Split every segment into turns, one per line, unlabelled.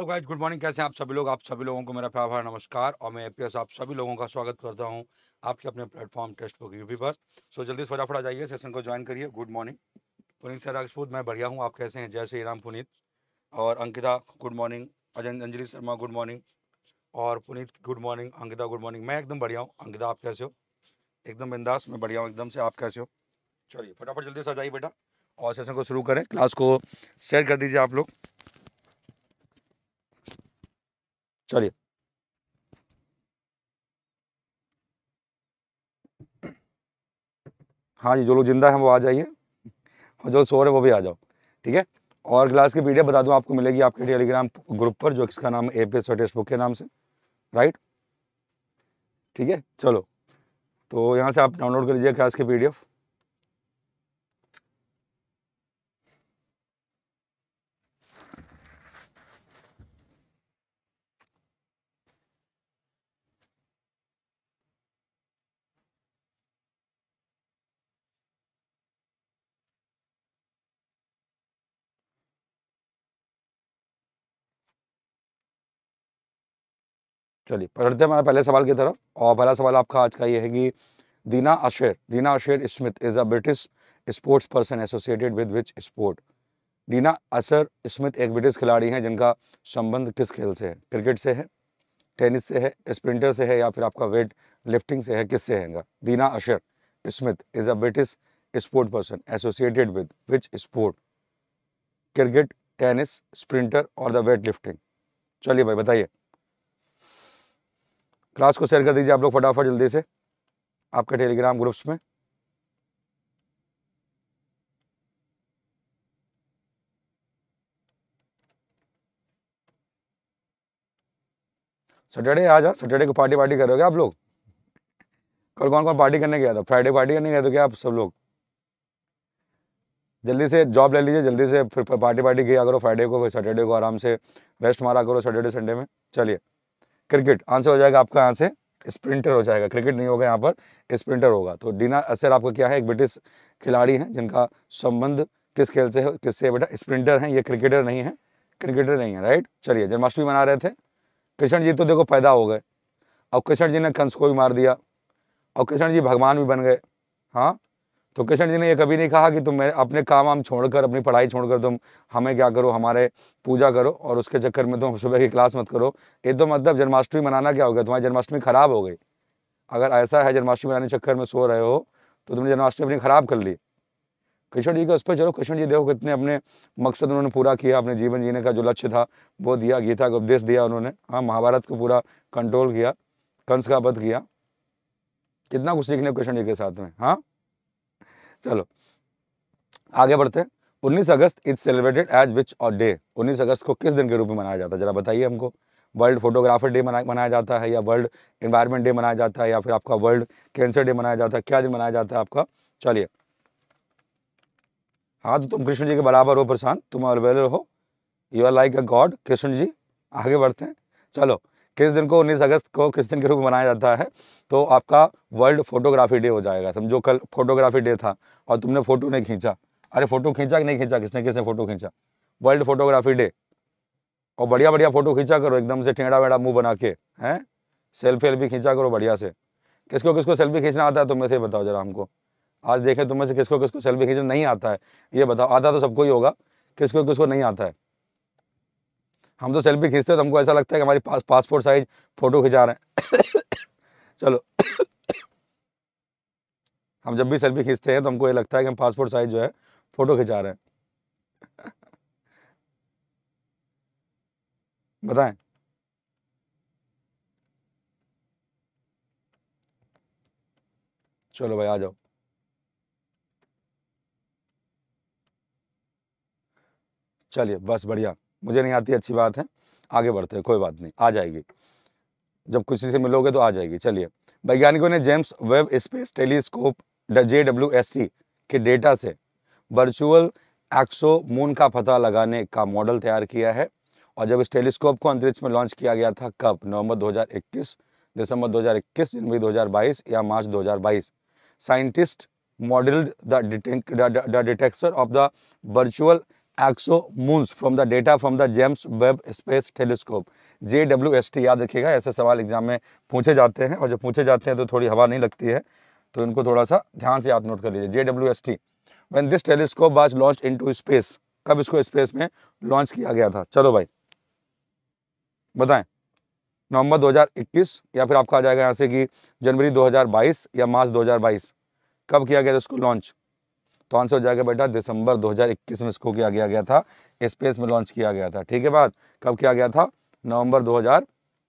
Hello guys good morning कैसे हैं आप सभी लोग आप सभी लोगों को मेरा प्यार नमस्कार और मैं एपीएस आप सभी लोगों का स्वागत करता हूं आपके अपने प्लेटफॉर्म टेस्ट बुक यूपी पर सो जल्दी से फटाफट आ जाइए सेशन को ज्वाइन करिए good morning Puneet sir Rajput मैं बढ़िया हूं आप कैसे हैं जय श्री राम पुनीत और Ankita good morning Anjali Sharma good morning और Puneet good morning Ankita good morning मैं एकदम बढ़िया हूँ अंकिता आप कैसे हो एकदम बिंदास मैं बढ़िया हूँ एकदम से आप कैसे हो चलिए फटाफट जल्दी से आ जाइए बेटा और सेशन को शुरू करें क्लास को शेयर कर दीजिए आप लोग चलिए हाँ जी जो लोग जिंदा हैं वो आ जाइए और जो सो रहे वो भी आ जाओ ठीक है और क्लास की वीडियो बता दूं आपको मिलेगी आपके टेलीग्राम ग्रुप पर जो इसका नाम ए पी एस बुक के नाम से राइट ठीक है चलो तो यहाँ से आप डाउनलोड कर लीजिए क्लास की पीडीएफ चलिए पढ़ते हैं हमारे पहले सवाल की तरफ और पहला सवाल आपका आज का ये है कि Dina Asher Dina Asher Smith is a British sports person associated with which sport Dina Asher Smith एक ब्रिटिश खिलाड़ी हैं जिनका संबंध किस खेल से है क्रिकेट से है टेनिस से है स्प्रिंटर से है या फिर आपका वेट लिफ्टिंग से है किस से है Dina Asher Smith is a British sport person associated with which sport cricket tennis sprinter और द वेट लिफ्टिंग चलिए भाई बताइए क्लास को शेयर कर दीजिए आप लोग फटाफट जल्दी से आपके टेलीग्राम ग्रुप्स में सैटरडे आ जाओ सैटरडे को पार्टी पार्टी करोगे आप लोग कल कौन कौन पार्टी करने गया था फ्राइडे पार्टी करने गया तो क्या आप सब लोग जल्दी से जॉब ले लीजिए जल्दी से फिर पार्टी पार्टी किया करो फ्राइडे को फिर सैटरडे को आराम से रेस्ट मारा करो सैटरडे संडे में चलिए क्रिकेट आंसर हो जाएगा आपका यहाँ से स्प्रिंटर हो जाएगा क्रिकेट नहीं होगा यहाँ पर स्प्रिंटर होगा तो डीना असर आपका क्या है एक ब्रिटिश खिलाड़ी हैं जिनका संबंध किस खेल से है किससे बेटा स्प्रिंटर हैं ये क्रिकेटर नहीं है क्रिकेटर नहीं है राइट चलिए जन्माष्टमी मना रहे थे कृष्ण जी तो देखो पैदा हो गए और कृष्ण जी ने कंस को भी मार दिया और कृष्ण जी भगवान भी बन गए हाँ तो कृष्ण जी ने यह कभी नहीं कहा कि तुम अपने काम वाम छोड़कर अपनी पढ़ाई छोड़कर तुम हमें क्या करो हमारे पूजा करो और उसके चक्कर में तुम सुबह की क्लास मत करो ये तो मतलब जन्माष्टमी मनाना क्या हो गया तुम्हारी जन्माष्टमी खराब हो गई अगर ऐसा है जन्माष्टमी मनाने चक्कर में सो रहे हो तो तुमने जन्माष्टमी अपनी खराब कर ली कृष्ण जी का उस पर चलो कृष्ण जी देखो कितने अपने मकसद उन्होंने पूरा किया अपने जीवन जीने का जो लक्ष्य था वो दिया गीता का उपदेश दिया उन्होंने हाँ महाभारत को पूरा कंट्रोल किया कंस का वध किया कितना कुछ सीखने कृष्ण जी के साथ में हाँ चलो आगे बढ़ते हैं उन्नीस अगस्त इज सेलिब्रेटेड एज विच और डे उन्नीस अगस्त को किस दिन के रूप में मनाया जाता है जरा बताइए हमको वर्ल्ड फोटोग्राफर डे मना, मनाया जाता है या वर्ल्ड इन्वायरमेंट डे मनाया जाता है या फिर आपका वर्ल्ड कैंसर डे मनाया जाता है क्या दिन मनाया जाता है आपका चलिए हाँ तो तुम कृष्ण जी के बराबर हो प्रशांत तुम अवेलेबल हो you are like a god Krishna ji आगे बढ़ते हैं चलो किस दिन को उन्नीस अगस्त को किस दिन के रूप में मनाया जाता है तो आपका वर्ल्ड फोटोग्राफी डे हो जाएगा समझो कल फोटोग्राफी डे था और तुमने फ़ोटो नहीं खींचा अरे फ़ोटो खींचा कि नहीं खींचा किसने किसने फ़ोटो खींचा वर्ल्ड फोटोग्राफी डे और बढ़िया बढ़िया फ़ोटो खींचा करो एकदम से टेढ़ा वेढ़ा मुँह बना के हैं सेल्फी वेल्फी खींचा करो बढ़िया से किसको किसको सेल्फी खींचना आता है तुम में से बताओ जरा हमको आज देखें तुम में से किसको किसको सेल्फी खींचना नहीं आता है ये बताओ आता तो सबको ही होगा किसको किसको नहीं आता है हम तो सेल्फी खींचते हैं तो हमको ऐसा लगता है कि हमारी पास पासपोर्ट साइज फ़ोटो खिंचा रहे हैं चलो हम जब भी सेल्फी खींचते हैं तो हमको ये लगता है कि हम पासपोर्ट साइज जो है फ़ोटो खिंचा रहे हैं बताएं चलो भाई आ जाओ चलिए बस बढ़िया मुझे नहीं आती अच्छी बात है आगे बढ़ते हैं कोई बात नहीं आ जाएगी जब किसी से मिलोगे तो आ जाएगी चलिए वैज्ञानिकों ने James Webb space telescope J W S C के डेटा से वर्चुअल एक्सो मून का पता लगाने का मॉडल तैयार किया है और जब इस टेलीस्कोप को अंतरिक्ष में लॉन्च किया गया था कब नवंबर 2021 दिसंबर 2021 जनवरी 2022 या मार्च 2022 scientist modelled the detector of the virtual exo exomoons from the data from the James Webb space telescope J W S T याद रखिएगा ऐसे सवाल एग्जाम में पूछे जाते हैं और जब पूछे जाते हैं तो थोड़ी हवा नहीं लगती है तो इनको थोड़ा सा ध्यान से याद नोट कर लीजिए J W S T when this telescope was launch into space कब इसको स्पेस में लॉन्च किया गया था चलो भाई बताएं नवंबर 2021 या फिर आपका आ जाएगा यहाँ से कि जनवरी 2022 या मार्च 2022 कब किया गया था इसको लॉन्च तो आंसर हो जाएगा बेटा दिसंबर 2021 में इसको किया गया गया था स्पेस में लॉन्च किया गया था ठीक है बात कब किया गया था नवंबर 2000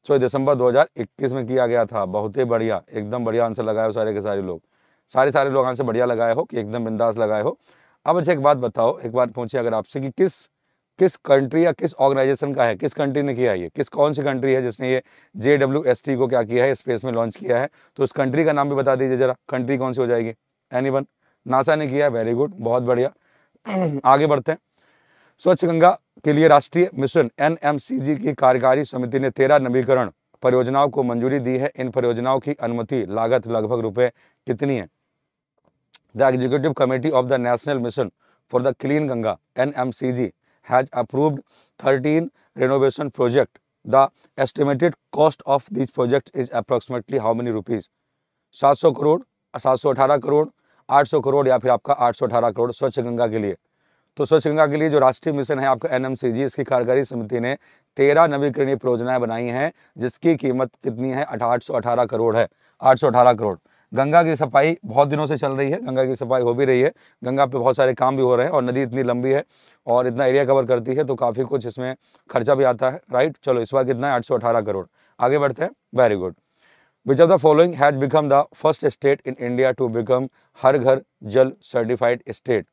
सॉरी दिसंबर 2021 में किया गया था बहुत ही बढ़िया एकदम बढ़िया आंसर लगाए हो सारे के सारे लोग सारे सारे लोग आंसर बढ़िया लगाए हो कि एकदम बिंदास लगाए हो अब अच्छा एक बात बताओ एक बात पूछे अगर आपसे कि किस किस कंट्री या किस ऑर्गेनाइजेशन का है किस कंट्री ने किया ये किस कौन सी कंट्री है जिसने ये जे डब्ल्यू एस टी को क्या किया है स्पेस में लॉन्च किया है तो उस कंट्री का नाम भी बता दीजिए जरा कंट्री कौन सी हो जाएगी एनी वन नासा ने किया वेरी गुड बहुत बढ़िया आगे बढ़ते हैं स्वच्छ गंगा के लिए राष्ट्रीय मिशन एनएमसीजी की कार्यकारी समिति ने तेरह नवीकरण परियोजनाओं को मंजूरी दी है इन परियोजनाओं की अनुमति लागत लगभग रुपए कितनी है the executive committee of the national mission for the clean Ganga NMCG has approved 13 renovation project the estimated cost of these projects is approximately how many rupees 700 crore 718 crore 800 crore या फिर आपका 818 करोड़ स्वच्छ गंगा के लिए तो स्वच्छ गंगा के लिए जो राष्ट्रीय मिशन है आपका एन इसकी कार्यकारी समिति ने तेरह नवीकरणीय परियोजनाएं बनाई हैं जिसकी कीमत कितनी है आठ करोड़ है आठ करोड़ गंगा की सफाई बहुत दिनों से चल रही है गंगा की सफाई हो भी रही है गंगा पे बहुत सारे काम भी हो रहे हैं और नदी इतनी लंबी है और इतना एरिया कवर करती है तो काफ़ी कुछ इसमें खर्चा भी आता है राइट चलो इस बार कितना है आठ करोड़ आगे बढ़ते हैं very good which of the following has become the first state in India to become Har Ghar Jal certified state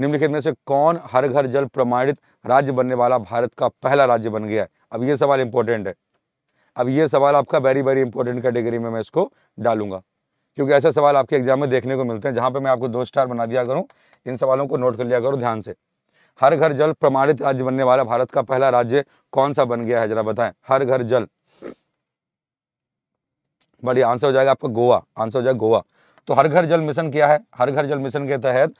निम्नलिखित में से कौन हर घर जल प्रमाणित राज्य बनने वाला भारत का पहला राज्य बन गया है अब ये सवाल इंपॉर्टेंट है अब ये सवाल आपका वेरी वेरी इंपॉर्टेंट कैटेगरी में मैं इसको डालूंगा क्योंकि ऐसे सवाल आपके एग्जाम में देखने को मिलते हैं जहाँ पे मैं आपको दो स्टार बना दिया करूँ इन सवालों को नोट कर लिया करूँ ध्यान से हर घर जल प्रमाणित राज्य बनने वाला भारत का पहला राज्य कौन सा बन गया है जरा बताएं हर घर जल बढ़िया आंसर हो जाएगा आपका गोवा आंसर हो जाएगा गोवा तो हर घर जल मिशन क्या है हर घर जल मिशन के तहत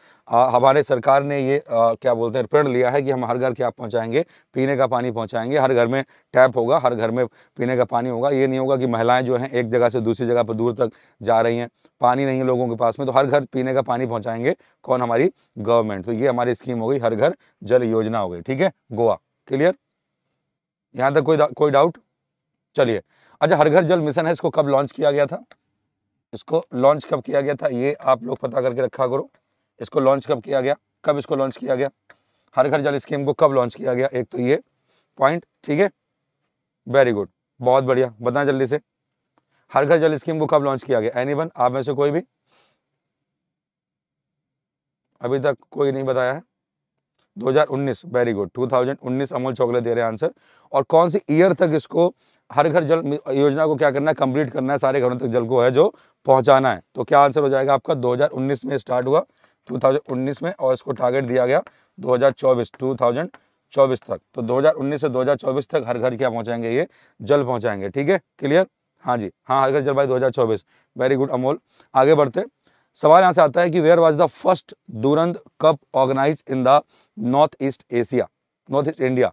हमारे सरकार ने ये आ, क्या बोलते हैं प्रण लिया है कि हम हर घर क्या पहुंचाएंगे पीने का पानी पहुंचाएंगे हर घर में टैप होगा हर घर में पीने का पानी होगा ये नहीं होगा कि महिलाएं जो हैं एक जगह से दूसरी जगह पर दूर तक जा रही हैं पानी नहीं है लोगों के पास में तो हर घर पीने का पानी पहुँचाएंगे कौन हमारी गवर्नमेंट तो ये हमारी स्कीम हो गई हर घर जल योजना हो गई ठीक है गोवा क्लियर यहाँ तक कोई कोई डाउट चलिए अच्छा हर घर जल मिशन है इसको कब लॉन्च किया गया था इसको लॉन्च कब किया गया था ये आप लोग पता करके रखा करो इसको लॉन्च कब किया गया कब इसको लॉन्च किया गया हर घर जल स्कीम को कब लॉन्च किया गया एक तो ये पॉइंट ठीक है वेरी गुड बहुत बढ़िया बताएं जल्दी से हर घर जल स्कीम को कब लॉन्च किया गया एनी वन आप में से कोई भी अभी तक कोई नहीं बताया है 2019 वेरी गुड 2019 अमोल चौकलेट दे रहे हैं आंसर और कौन सी ईयर तक इसको हर घर जल योजना को क्या करना है कंप्लीट करना है सारे घरों तक जल को है जो पहुंचाना है तो क्या आंसर हो जाएगा आपका 2019 में स्टार्ट हुआ 2019 में और इसको टारगेट दिया गया 2024 2024 तक तो 2019 से 2024 तक हर घर क्या पहुंचाएंगे ये जल पहुंचाएंगे ठीक है क्लियर हाँ जी हाँ हर घर जल भाई 2024 वेरी गुड अमोल आगे बढ़ते सवाल यहाँ से आता है कि where was the first Durand cup organize in the north east Asia north east India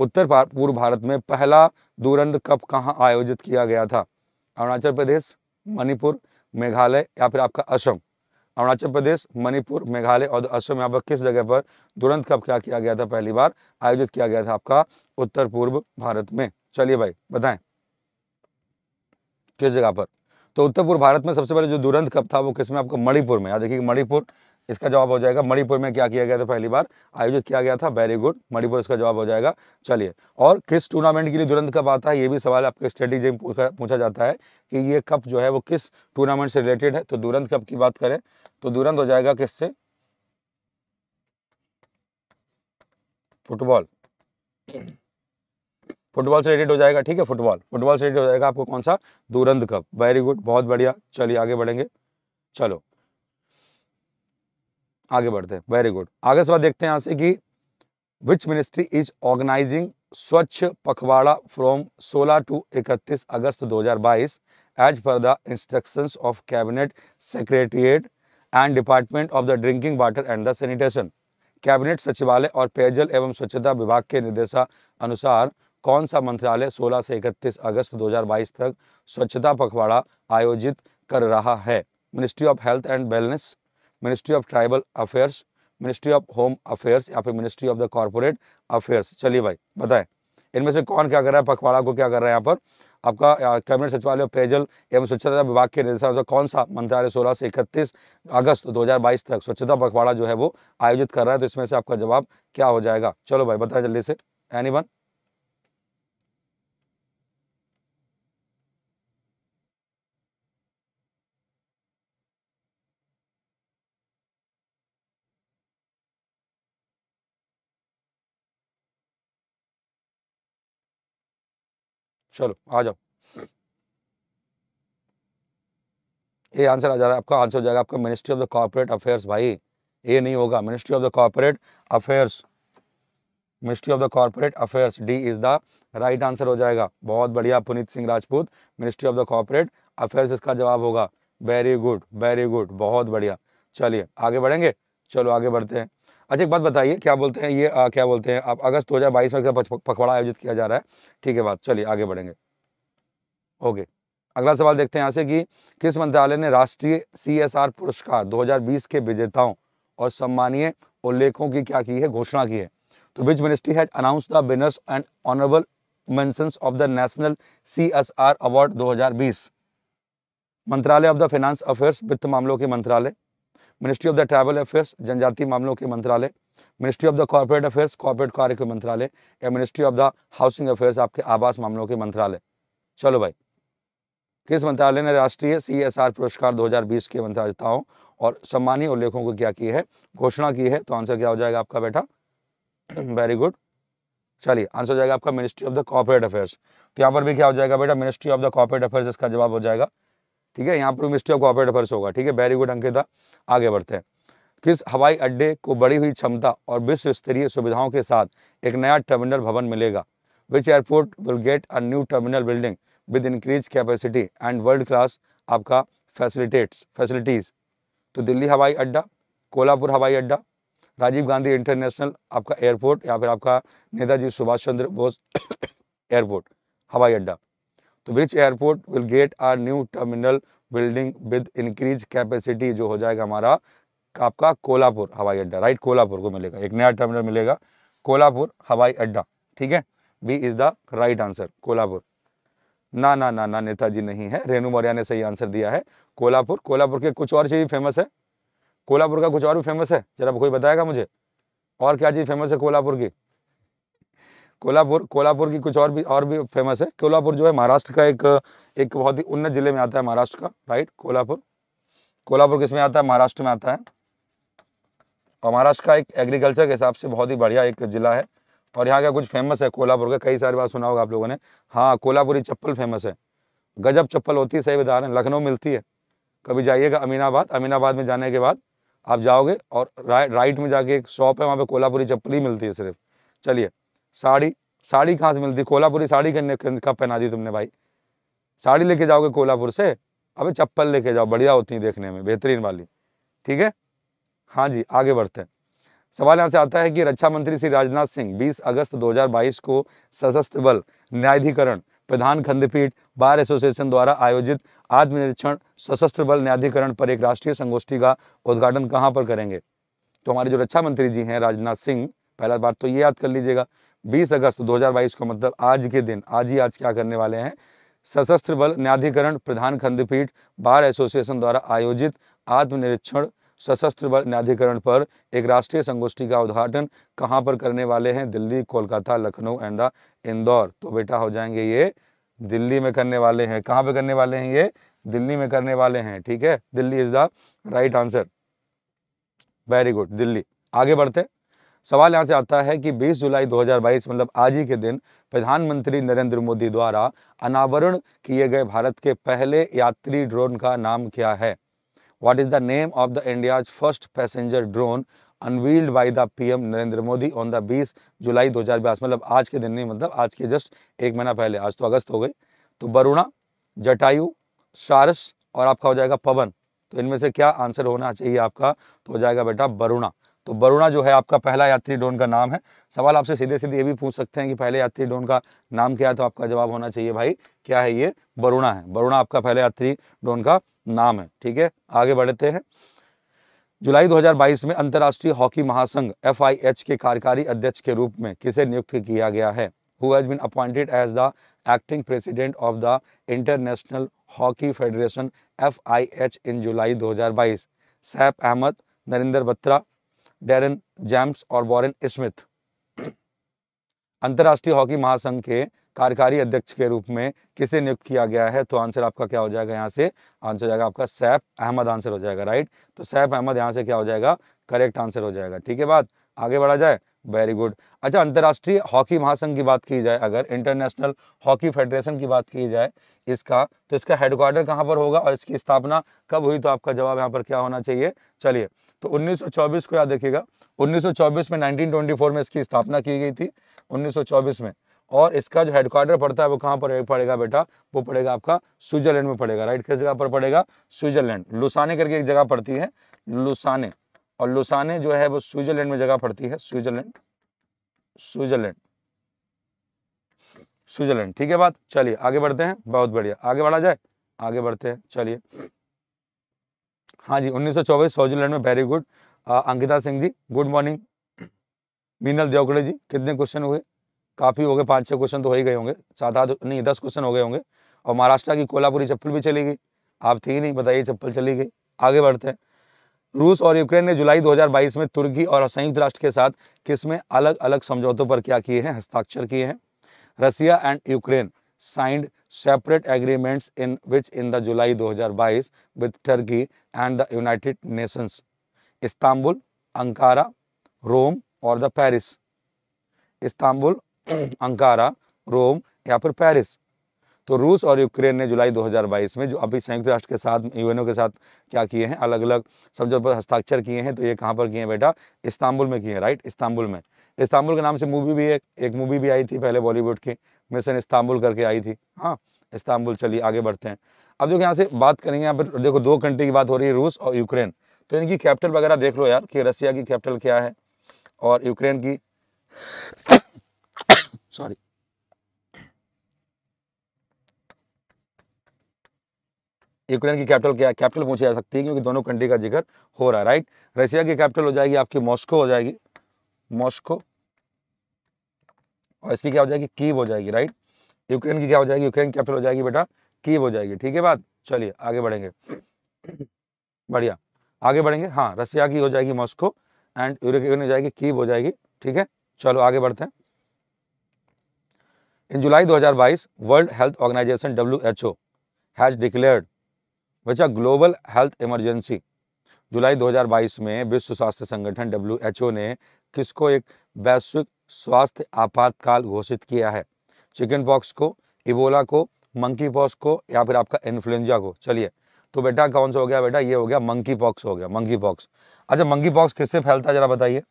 उत्तर पूर्व भारत में पहला दूरंड कप कहाँ आयोजित किया गया था अरुणाचल प्रदेश मणिपुर मेघालय या फिर आपका असम अरुणाचल प्रदेश मणिपुर मेघालय और असम यहाँ पर किस जगह पर दुरंत कप क्या किया गया था पहली बार आयोजित किया गया था आपका उत्तर पूर्व भारत में चलिए भाई बताएं किस जगह पर तो उत्तर पूर्व भारत में सबसे पहले जो दुरंत कप था वो किसमें आपका मणिपुर में यहाँ देखिए मणिपुर इसका जवाब हो जाएगा मणिपुर में क्या किया गया था पहली बार आयोजित किया गया था वेरी गुड मणिपुर इसका जवाब हो जाएगा चलिए और किस टूर्नामेंट के लिए दुरंत कप आता है ये भी सवाल आपके स्टडी में पूछा जाता है कि ये कप जो है वो किस टूर्नामेंट से रिलेटेड है तो दुरंत कप की बात करें तो दुरंत हो जाएगा किससे फुटबॉल फुटबॉल से रिलेटेड हो जाएगा ठीक है फुटबॉल फुटबॉल से रिलेटेड हो जाएगा आपको कौन सा दुरंत कप वेरी गुड बहुत बढ़िया चलिए आगे बढ़ेंगे चलो आगे बढ़ते हैं वेरी गुड आगे के बाद देखते हैं यहाँ से कि विच मिनिस्ट्री इज ऑर्गेनाइजिंग स्वच्छ पखवाड़ा फ्रॉम 16 टू 31 अगस्त 2022 हजार बाईस as per the instruction of cabinet secretariat and department of the drinking water and the sanitation cabinet सचिवालय और पेयजल एवं स्वच्छता विभाग के निर्देशा अनुसार कौन सा मंत्रालय 16 से 31 अगस्त 2022 तक स्वच्छता पखवाड़ा आयोजित कर रहा है ministry of health and wellness ministry of tribal affairs ministry of home affairs या फिर ministry of the corporate affairs चलिए भाई बताएं इनमें से कौन क्या कर रहा है पखवाड़ा को क्या कर रहा है यहाँ पर आपका कैबिनेट सचिवालय पेयजल एवं स्वच्छता विभाग के निर्देशानुसार कौन सा मंत्रालय 16 से 31 अगस्त 2022 तक स्वच्छता पखवाड़ा जो है वो आयोजित कर रहा है तो इसमें से आपका जवाब क्या हो जाएगा चलो भाई बताएं जल्दी से एनी चलो आ जाओ ये आंसर आ जा रहा है आपका आंसर हो जाएगा आपका ministry of the corporate affairs भाई ये नहीं होगा ministry of the corporate affairs ministry of the corporate affairs D is the right answer हो जाएगा बहुत बढ़िया Puneet Singh Rajput ministry of the corporate affairs इसका जवाब होगा वेरी गुड वेरी गुड बहुत बढ़िया चलिए आगे बढ़ेंगे चलो आगे बढ़ते हैं अच्छा एक बात बताइए क्या बोलते हैं ये आ, क्या बोलते हैं आप अगस्त 2022 में पखवाड़ा आयोजित किया जा रहा है ठीक है बात चलिए आगे बढ़ेंगे ओके अगला सवाल देखते हैं यहाँ से कि किस मंत्रालय ने राष्ट्रीय सी पुरस्कार दो के विजेताओं और सम्मानीय उल्लेखों की क्या की है घोषणा की है तो which ministry has announce the winners and honourable mentions of the national CSR award 2020 मंत्रालय ऑफ द फाइनेंस अफेयर्स वित्त मामलों के मंत्रालय ministry of the tribal affairs जनजातीय मामलों के मंत्रालय ministry of the corporate affairs corporate कार्य के मंत्रालय या ministry of the housing affairs आपके आवास मामलों के मंत्रालय चलो भाई किस मंत्रालय ने राष्ट्रीय आर पुरस्कार 2020 के मंत्रालयताओं और सम्मानीय उल्लेखों को क्या की है घोषणा की है तो आंसर क्या हो जाएगा आपका बेटा वेरी गुड चलिए आंसर हो जाएगा आपका ministry of the corporate affairs तो यहाँ पर भी क्या हो जाएगा बेटा ministry of the corporate affairs इसका जवाब हो जाएगा ठीक है यहाँ पर मिनिस्ट्री ऑफ कॉपरेट अफेयर होगा ठीक है वेरी गुड अंकिता आगे बढ़ते हैं किस हवाई अड्डे को बड़ी हुई क्षमता और विश्व स्तरीय सुविधाओं के साथ एक नया टर्मिनल भवन मिलेगा which airport will get a new terminal building with increase capacity and world class आपका फैसिलिटेट्स फैसिलिटीज़ तो दिल्ली हवाई अड्डा कोलापुर हवाई अड्डा राजीव गांधी इंटरनेशनल आपका एयरपोर्ट या फिर आपका नेताजी सुभाष चंद्र बोस एयरपोर्ट हवाई अड्डा तो which airport will get a new terminal building with increase capacity जो हो जाएगा हमारा आपका कोल्हापुर हवाई अड्डा राइट कोल्हापुर को मिलेगा एक नया टर्मिनल मिलेगा कोल्हापुर हवाई अड्डा ठीक है B is the right answer Kolhapur ना ना ना ना नेताजी नहीं है रेणु मौर्य ने सही आंसर दिया है कोलापुर कोल्हापुर के कुछ और चीज़ फेमस है कोलापुर का कुछ और भी फेमस है जरा कोई बताएगा मुझे और क्या चीज़ फेमस है कोल्हापुर की कोल्हापुर कोल्हापुर की कुछ और भी और भी फेमस है कोल्हापुर जो है महाराष्ट्र का एक एक बहुत ही उन्नत जिले में आता है महाराष्ट्र का राइट कोल्हापुर कोल्हापुर किस में आता है महाराष्ट्र में आता है और महाराष्ट्र का एक एग्रीकल्चर के हिसाब से बहुत ही बढ़िया एक जिला है और यहाँ का कुछ फेमस है कोल्हापुर का कई सारी बार सुना होगा आप लोगों ने हाँ कोल्हापुरी चप्पल फेमस है गजब चप्पल होती है सही उदाहरण लखनऊ मिलती है कभी जाइएगा अमीनाबाद अमीनाबाद में जाने के बाद आप जाओगे और रा, राइट में जाके एक शॉप है वहाँ पे कोल्हापुरी चप्पल ही मिलती है सिर्फ चलिए साड़ी साड़ी कहाँ से मिलती कोल्हापुरी साड़ी कब पहना दी तुमने भाई साड़ी लेके जाओगे कोल्हापुर से अबे चप्पल लेके जाओ बढ़िया होती है देखने में बेहतरीन वाली ठीक है हाँ जी आगे बढ़ते हैं सवाल यहाँ से आता है कि रक्षा मंत्री श्री राजनाथ सिंह 20 अगस्त 2022 को सशस्त्र बल न्यायाधिकरण प्रधान खंडपीठ बार एसोसिएशन द्वारा आयोजित आत्मनिरीक्षण सशस्त्र बल न्यायाधिकरण पर एक राष्ट्रीय संगोष्ठी का उद्घाटन कहाँ पर करेंगे तो हमारे जो रक्षा मंत्री जी हैं राजनाथ सिंह पहला बात तो ये याद कर लीजिएगा 20 अगस्त 2022 को मतलब आज के दिन आज ही आज क्या करने वाले हैं सशस्त्र बल न्यायाधिकरण प्रधान खंडपीठ बार एसोसिएशन द्वारा आयोजित आत्मनिरीक्षण सशस्त्र बल न्यायाधिकरण पर एक राष्ट्रीय संगोष्ठी का उद्घाटन कहाँ पर करने वाले हैं दिल्ली कोलकाता लखनऊ एंड द इंदौर तो बेटा हो जाएंगे ये दिल्ली में करने वाले हैं कहाँ पर करने वाले हैं ये दिल्ली में करने वाले हैं ठीक है Delhi is the right answer very good Delhi आगे बढ़ते सवाल यहाँ से आता है कि 20 जुलाई 2022 मतलब आज ही के दिन प्रधानमंत्री नरेंद्र मोदी द्वारा अनावरण किए गए भारत के पहले यात्री ड्रोन का नाम क्या है what is the name of the India's first passenger drone unveiled by the PM Narendra Modi on the 20 July 2022 मतलब आज के दिन नहीं मतलब आज के जस्ट एक महीना पहले आज तो अगस्त हो गई तो वरुणा जटायु सारस और आपका हो जाएगा पवन तो इनमें से क्या आंसर होना चाहिए आपका तो हो जाएगा बेटा वरुणा तो बरुणा जो है आपका पहला यात्री ड्रोन का नाम है सवाल आपसे सीधे सीधे ये भी पूछ सकते हैं कि पहले यात्री ड्रोन का नाम क्या है तो आपका जवाब होना चाहिए भाई क्या है ये बरुणा है बरुणा आपका पहले यात्री ड्रोन का नाम है ठीक है आगे बढ़ते हैं जुलाई 2022 में अंतर्राष्ट्रीय हॉकी महासंघ एफ के कार्यकारी अध्यक्ष के रूप में किसे नियुक्त किया गया है who has been appointed as the acting president of the international hockey federation F in July दो हजार सैफ अहमद नरेंद्र बत्रा डेरन जैम्स और वॉरेन स्मिथ अंतर्राष्ट्रीय हॉकी महासंघ के कार्यकारी अध्यक्ष के रूप में किसे नियुक्त किया गया है तो आंसर आपका क्या हो जाएगा यहाँ से आंसर हो जाएगा आपका सैफ अहमद आंसर हो जाएगा राइट तो सैफ अहमद यहाँ से क्या हो जाएगा करेक्ट आंसर हो जाएगा ठीक है बात आगे बढ़ा जाए वेरी गुड अच्छा अंतर्राष्ट्रीय हॉकी महासंघ की बात की जाए अगर इंटरनेशनल हॉकी फेडरेशन की बात की जाए इसका तो इसका हेडक्वार्टर कहाँ पर होगा और इसकी स्थापना कब हुई तो आपका जवाब यहाँ पर क्या होना चाहिए चलिए तो 1924 को याद देखिएगा 1924 में 1924 में इसकी स्थापना की गई थी 1924 में और इसका जो हेडक्वार्टर पड़ता है वो कहाँ पर पड़ेगा बेटा वो पड़ेगा आपका स्विट्जरलैंड में पड़ेगा राइट किस जगह पर पड़ेगा स्विट्जरलैंड लुसाने करके एक जगह पड़ती है लुसाने और लुसाने जो है वो स्विट्जरलैंड में जगह पड़ती है स्विट्जरलैंड स्विट्जरलैंड स्विट्जरलैंड ठीक है बात चलिए आगे बढ़ते हैं बहुत बढ़िया आगे बढ़ा जाए आगे बढ़ते हैं चलिए हाँ जी 1924 स्विट्जरलैंड में very good Ankita Singh ji good morning Meenal Devkade ji कितने क्वेश्चन हुए काफ़ी हो गए पाँच छः क्वेश्चन तो हो ही गए होंगे सात आठ नहीं दस क्वेश्चन हो गए होंगे और महाराष्ट्र की कोलापुरी चप्पल भी चली गई आप थी नहीं बताइए चप्पल चली गई आगे बढ़ते हैं रूस और यूक्रेन ने जुलाई 2022 में तुर्की और संयुक्त राष्ट्र के साथ किसमें अलग अलग समझौतों पर क्या किए हैं हस्ताक्षर किए हैं Russia and Ukraine signed separate agreements in which in the July 2022 with Turkey and the united nations Istanbul Ankara Rome और the Paris Istanbul Ankara Rome या फिर पेरिस तो रूस और यूक्रेन ने जुलाई 2022 में जो अभी संयुक्त राष्ट्र के साथ यूएनओ के साथ क्या किए हैं अलग अलग समझौते पर हस्ताक्षर किए हैं तो ये कहाँ पर किए हैं बेटा इस्तांबुल में किए हैं राइट इस्तांबुल में इस्तांबुल के नाम से मूवी भी एक एक मूवी भी आई थी पहले बॉलीवुड की मिशन इस्तांबुल करके आई थी हाँ इस्तांबुल चलिए आगे बढ़ते हैं अब देखो यहाँ से बात करेंगे यहाँ पर देखो दो कंट्री की बात हो रही है रूस और यूक्रेन तो इनकी कैपिटल वगैरह देख लो यार कि रसिया की कैपिटल क्या है और यूक्रेन की सॉरी यूक्रेन की कैपिटल क्या कैपिटल पूछी जा सकती है क्योंकि दोनों कंट्री का जिक्र हो रहा है राइट रशिया की कैपिटल हो जाएगी आपकी मॉस्को हो जाएगी मॉस्को और इसकी क्या हो जाएगी कीव हो जाएगी राइट यूक्रेन की क्या हो जाएगी यूक्रेन कैपिटल हो जाएगी बेटा कीव हो जाएगी ठीक है बात चलिए आगे बढ़ेंगे बढ़िया आगे बढ़ेंगे हाँ रशिया की हो जाएगी मॉस्को एंड यूरोपियन हो जाएगी कीव हो जाएगी ठीक है चलो आगे बढ़ते हैं in July 2022 world health organization W H O has declared बचा ग्लोबल हेल्थ इमरजेंसी जुलाई 2022 में विश्व स्वास्थ्य संगठन डब्ल्यू ने किसको एक वैश्विक स्वास्थ्य आपातकाल घोषित किया है चिकन पॉक्स को इबोला को मंकी पॉक्स को या फिर आपका इन्फ्लुएंजा को चलिए तो बेटा कौन सा हो गया बेटा ये हो गया मंकी पॉक्स हो गया मंकी पॉक्स अच्छा मंकी पॉक्स किससे फैलता है जरा बताइए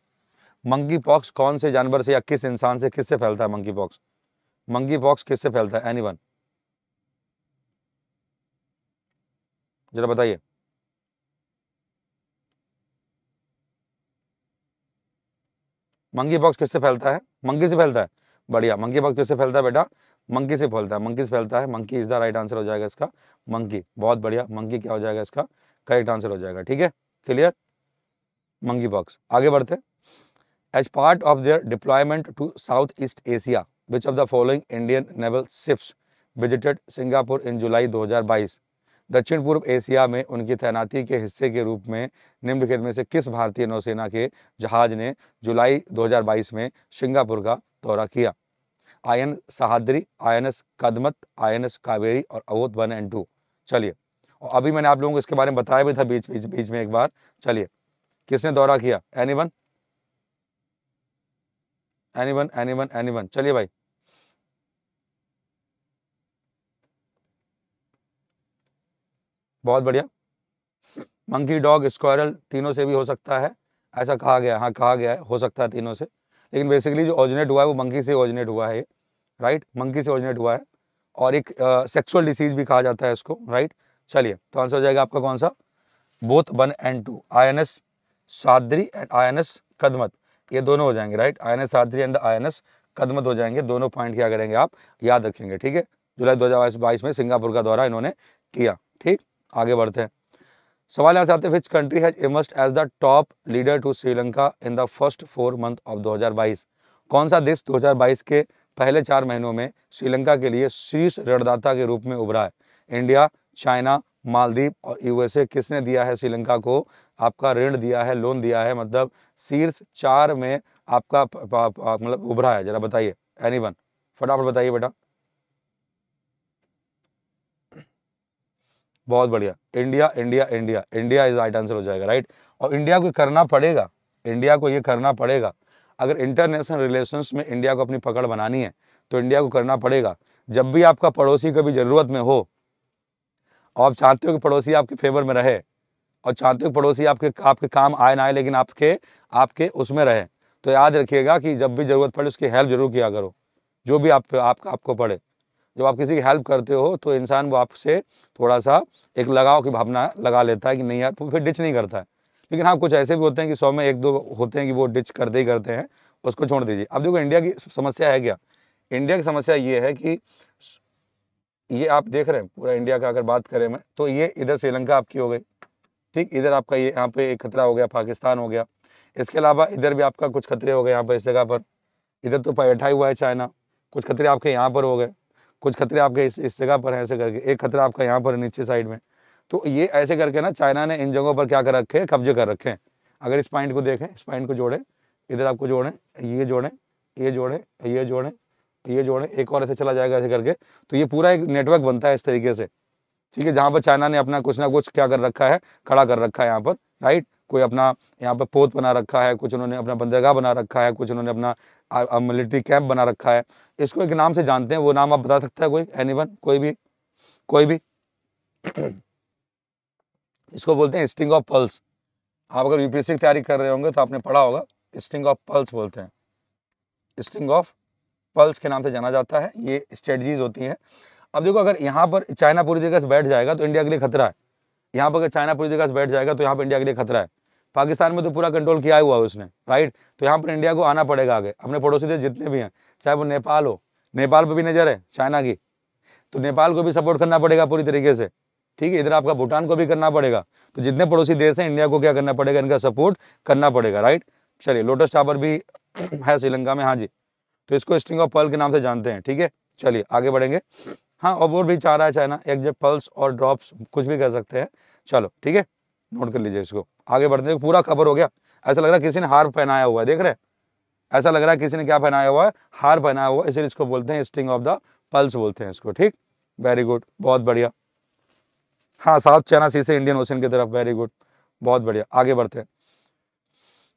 मंकी पॉक्स कौन से जानवर से या किस इंसान से किससे फैलता है मंकी पॉक्स मंकी पॉक्स किससे फैलता है एनी जरा बताइए मंकी पॉक्स किससे फैलता है मंकी से फैलता है बढ़िया मंकी पॉक्स किससे फैलता है बेटा मंकी से फैलता है मंकी से फैलता है monkey is the right answer हो जाएगा इसका मंकी बहुत बढ़िया मंकी क्या हो जाएगा इसका करेक्ट आंसर हो जाएगा ठीक है क्लियर मंकी पॉक्स आगे बढ़ते as part of their deployment to south east Asia which of the following Indian naval ships visited Singapore in July बाईस दक्षिण पूर्व एशिया में उनकी तैनाती के हिस्से के रूप में निम्नलिखित में से किस भारतीय नौसेना के जहाज ने जुलाई 2022 में सिंगापुर का दौरा किया I N Sahyadri I N S Kadmat I N S Kaveri और अवोध वन एंड टू चलिए और अभी मैंने आप लोगों को इसके बारे में बताया भी था बीच बीच बीच में एक बार चलिए किसने दौरा किया any one any one any one any one चलिए भाई बहुत बढ़िया मंकी डॉग स्क्वायरल तीनों से भी हो सकता है ऐसा कहा गया हाँ कहा गया है हो सकता है तीनों से लेकिन बेसिकली जो ओरिजिनेट हुआ है वो मंकी से ओरिजिनेट हुआ है राइट मंकी से ओरिजिनेट हुआ है और एक सेक्सुअल डिसीज भी कहा जाता है इसको राइट चलिए तो आंसर हो जाएगा आपका कौन सा both one and two I N S Sahyadri and I N S Kadmat ये दोनों हो जाएंगे right I N S Sahyadri and I N S Kadmat हो जाएंगे दोनों पॉइंट क्या करेंगे आप याद रखेंगे ठीक है जुलाई दो हज़ार बाईस में सिंगापुर का दौरा इन्होंने किया ठीक आगे बढ़ते हैं सवाल यहाँ से आते हैं which country has emerged as the top leader to Sri Lanka in the first four month of 2022 कौन सा देश 2022 के पहले चार महीनों में श्रीलंका के लिए शीर्ष ऋणदाता के रूप में उभरा है इंडिया चाइना मालदीप और यूएसए किसने दिया है श्रीलंका को आपका ऋण दिया है लोन दिया है मतलब शीर्ष चार में आपका मतलब उभरा है जरा बताइए एनी फटाफट बताइए बेटा बहुत बढ़िया India India India India is right answer हो जाएगा राइट और इंडिया को करना पड़ेगा इंडिया को ये करना पड़ेगा अगर इंटरनेशनल रिलेशंस में इंडिया को अपनी पकड़ बनानी है तो इंडिया को करना पड़ेगा जब भी आपका पड़ोसी कभी ज़रूरत में हो और आप चाहते हो कि पड़ोसी आपके फेवर में रहे और चाहते हो पड़ोसी आपके आपके काम आए ना आए लेकिन आपके आपके उसमें रहे तो याद रखिएगा कि जब भी ज़रूरत पड़े उसकी हेल्प जरूर किया करो जो भी आप आपका आपको पड़े जब आप किसी की हेल्प करते हो तो इंसान वो आपसे थोड़ा सा एक लगाव की भावना लगा लेता है कि नहीं यार फिर डिच नहीं करता है लेकिन हाँ कुछ ऐसे भी होते हैं कि सौ में एक दो होते हैं कि वो डिच करते ही करते हैं उसको छोड़ दीजिए अब देखो इंडिया की समस्या है क्या इंडिया की समस्या ये है कि ये आप देख रहे हैं पूरा इंडिया का अगर बात करें मैं तो ये इधर श्रीलंका आपकी हो गई ठीक इधर आपका ये यहाँ पे एक खतरा हो गया पाकिस्तान हो गया इसके अलावा इधर भी आपका कुछ खतरे हो गए यहाँ पर इस जगह पर इधर तो बैठा हुआ है चाइना कुछ खतरे आपके यहाँ पर हो गए कुछ खतरे आपके इस इस जगह पर हैं ऐसे करके एक खतरा आपका यहाँ पर नीचे साइड में तो ये ऐसे करके ना चाइना ने इन जगहों पर क्या कर रखे हैं कब्जे कर रखे हैं अगर इस पॉइंट को देखें इस पॉइंट को जोड़ें इधर आपको जोड़ें ये जोड़ें ये जोड़ें ये जोड़ें ये जोड़ें एक और ऐसे चला जाएगा ऐसे करके तो ये पूरा एक नेटवर्क बनता है इस तरीके से ठीक है जहाँ पर चाइना ने अपना कुछ ना कुछ क्या कर रखा है खड़ा कर रखा है यहाँ पर राइट कोई अपना यहाँ पर पोत बना रखा है कुछ उन्होंने अपना बंदरगाह बना रखा है कुछ उन्होंने अपना मिलिट्री कैंप बना रखा है इसको एक नाम से जानते हैं वो नाम आप बता सकता है कोई एनी कोई भी कोई भी इसको बोलते हैं स्टिंग ऑफ पल्स आप अगर यूपीएससी की तैयारी कर रहे होंगे तो आपने पढ़ा होगा स्टिंग ऑफ पल्स बोलते हैं स्टिंग ऑफ पल्स के नाम से जाना जाता है ये स्ट्रेटजीज होती हैं अब देखो अगर यहाँ पर चाइना पूरी जगह से बैठ जाएगा तो इंडिया के लिए खतरा है यहाँ पर अगर चाइना पूरी जगह से बैठ जाएगा तो यहाँ पर इंडिया के लिए खतरा है पाकिस्तान में तो पूरा कंट्रोल किया हुआ है उसने राइट तो यहाँ पर इंडिया को आना पड़ेगा आगे अपने पड़ोसी देश जितने भी हैं चाहे वो नेपाल हो नेपाल पर भी नज़र है चाइना की तो नेपाल को भी सपोर्ट करना पड़ेगा पूरी तरीके से ठीक है इधर आपका भूटान को भी करना पड़ेगा तो जितने पड़ोसी देश हैं इंडिया को क्या करना पड़ेगा इनका सपोर्ट करना पड़ेगा राइट चलिए लोटस टावर भी है श्रीलंका में हाँ जी तो इसको स्ट्रिंग ऑफ पर्ल के नाम से जानते हैं ठीक है चलिए आगे बढ़ेंगे हाँ और भी चाह रहा है चाइना एक जब पल्स और ड्रॉप्स कुछ भी कर सकते हैं चलो ठीक है नोट कर लीजिए इसको आगे बढ़ते हैं पूरा कवर हो गया ऐसा लग रहा है किसी ने हार पहनाया हुआ है देख रहे हैं ऐसा लग रहा है किसी ने क्या पहनाया हुआ है हार पहनाया हुआ इसलिए इसको बोलते हैं स्टिंग ऑफ द पल्स बोलते हैं इसको ठीक वेरी गुड बहुत बढ़िया हाँ साउथ चाइना सी से इंडियन ओशन की तरफ वेरी गुड बहुत बढ़िया आगे बढ़ते हैं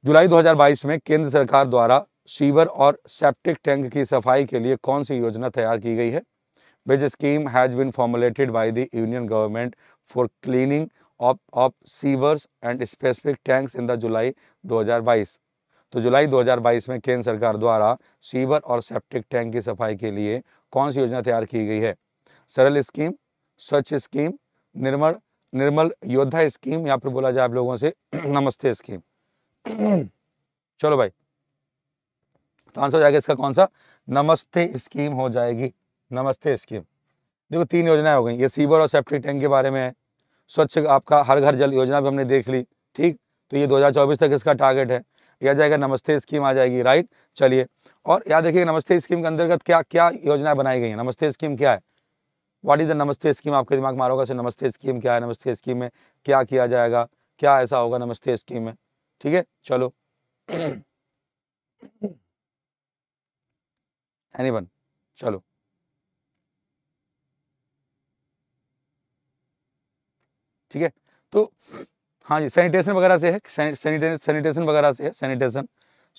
जुलाई 2022 में केंद्र सरकार द्वारा सीवर और सेप्टिक टैंक की सफाई के लिए कौन सी योजना तैयार की गई है which scheme has been formulated by the union government for cleaning of of sewers and specific tanks in the July 2022. तो जुलाई 2022 में केंद्र सरकार द्वारा सीवर और सेप्टिक टैंक की सफाई के लिए कौन सी योजना तैयार की गई है सरल स्कीम स्वच्छ स्कीम निर्मल निर्मल योद्धा स्कीम या फिर बोला जाए आप लोगों से नमस्ते स्कीम चलो भाई तो आंसर हो जाएगा इसका कौन सा नमस्ते स्कीम हो जाएगी नमस्ते स्कीम देखो तीन योजनाएं हो गई ये सीवर और सेप्टिक टैंक के बारे में है स्वच्छ आपका हर घर जल योजना भी हमने देख ली ठीक तो ये 2024 तक इसका टारगेट है या जाएगा नमस्ते स्कीम आ जाएगी राइट चलिए और याद देखिए नमस्ते स्कीम के अंतर्गत क्या क्या योजनाएं बनाई गई हैं नमस्ते स्कीम क्या है what is the Namaste scheme आपके दिमाग में आ होगा सर नमस्ते स्कीम क्या है नमस्ते स्कीम में क्या किया जाएगा क्या ऐसा होगा नमस्ते स्कीम में ठीक है चलो एनी चलो ठीक है तो हाँ जी सैनिटेशन वगैरह से है सैनिटेशन वगैरह से है सैनिटेशन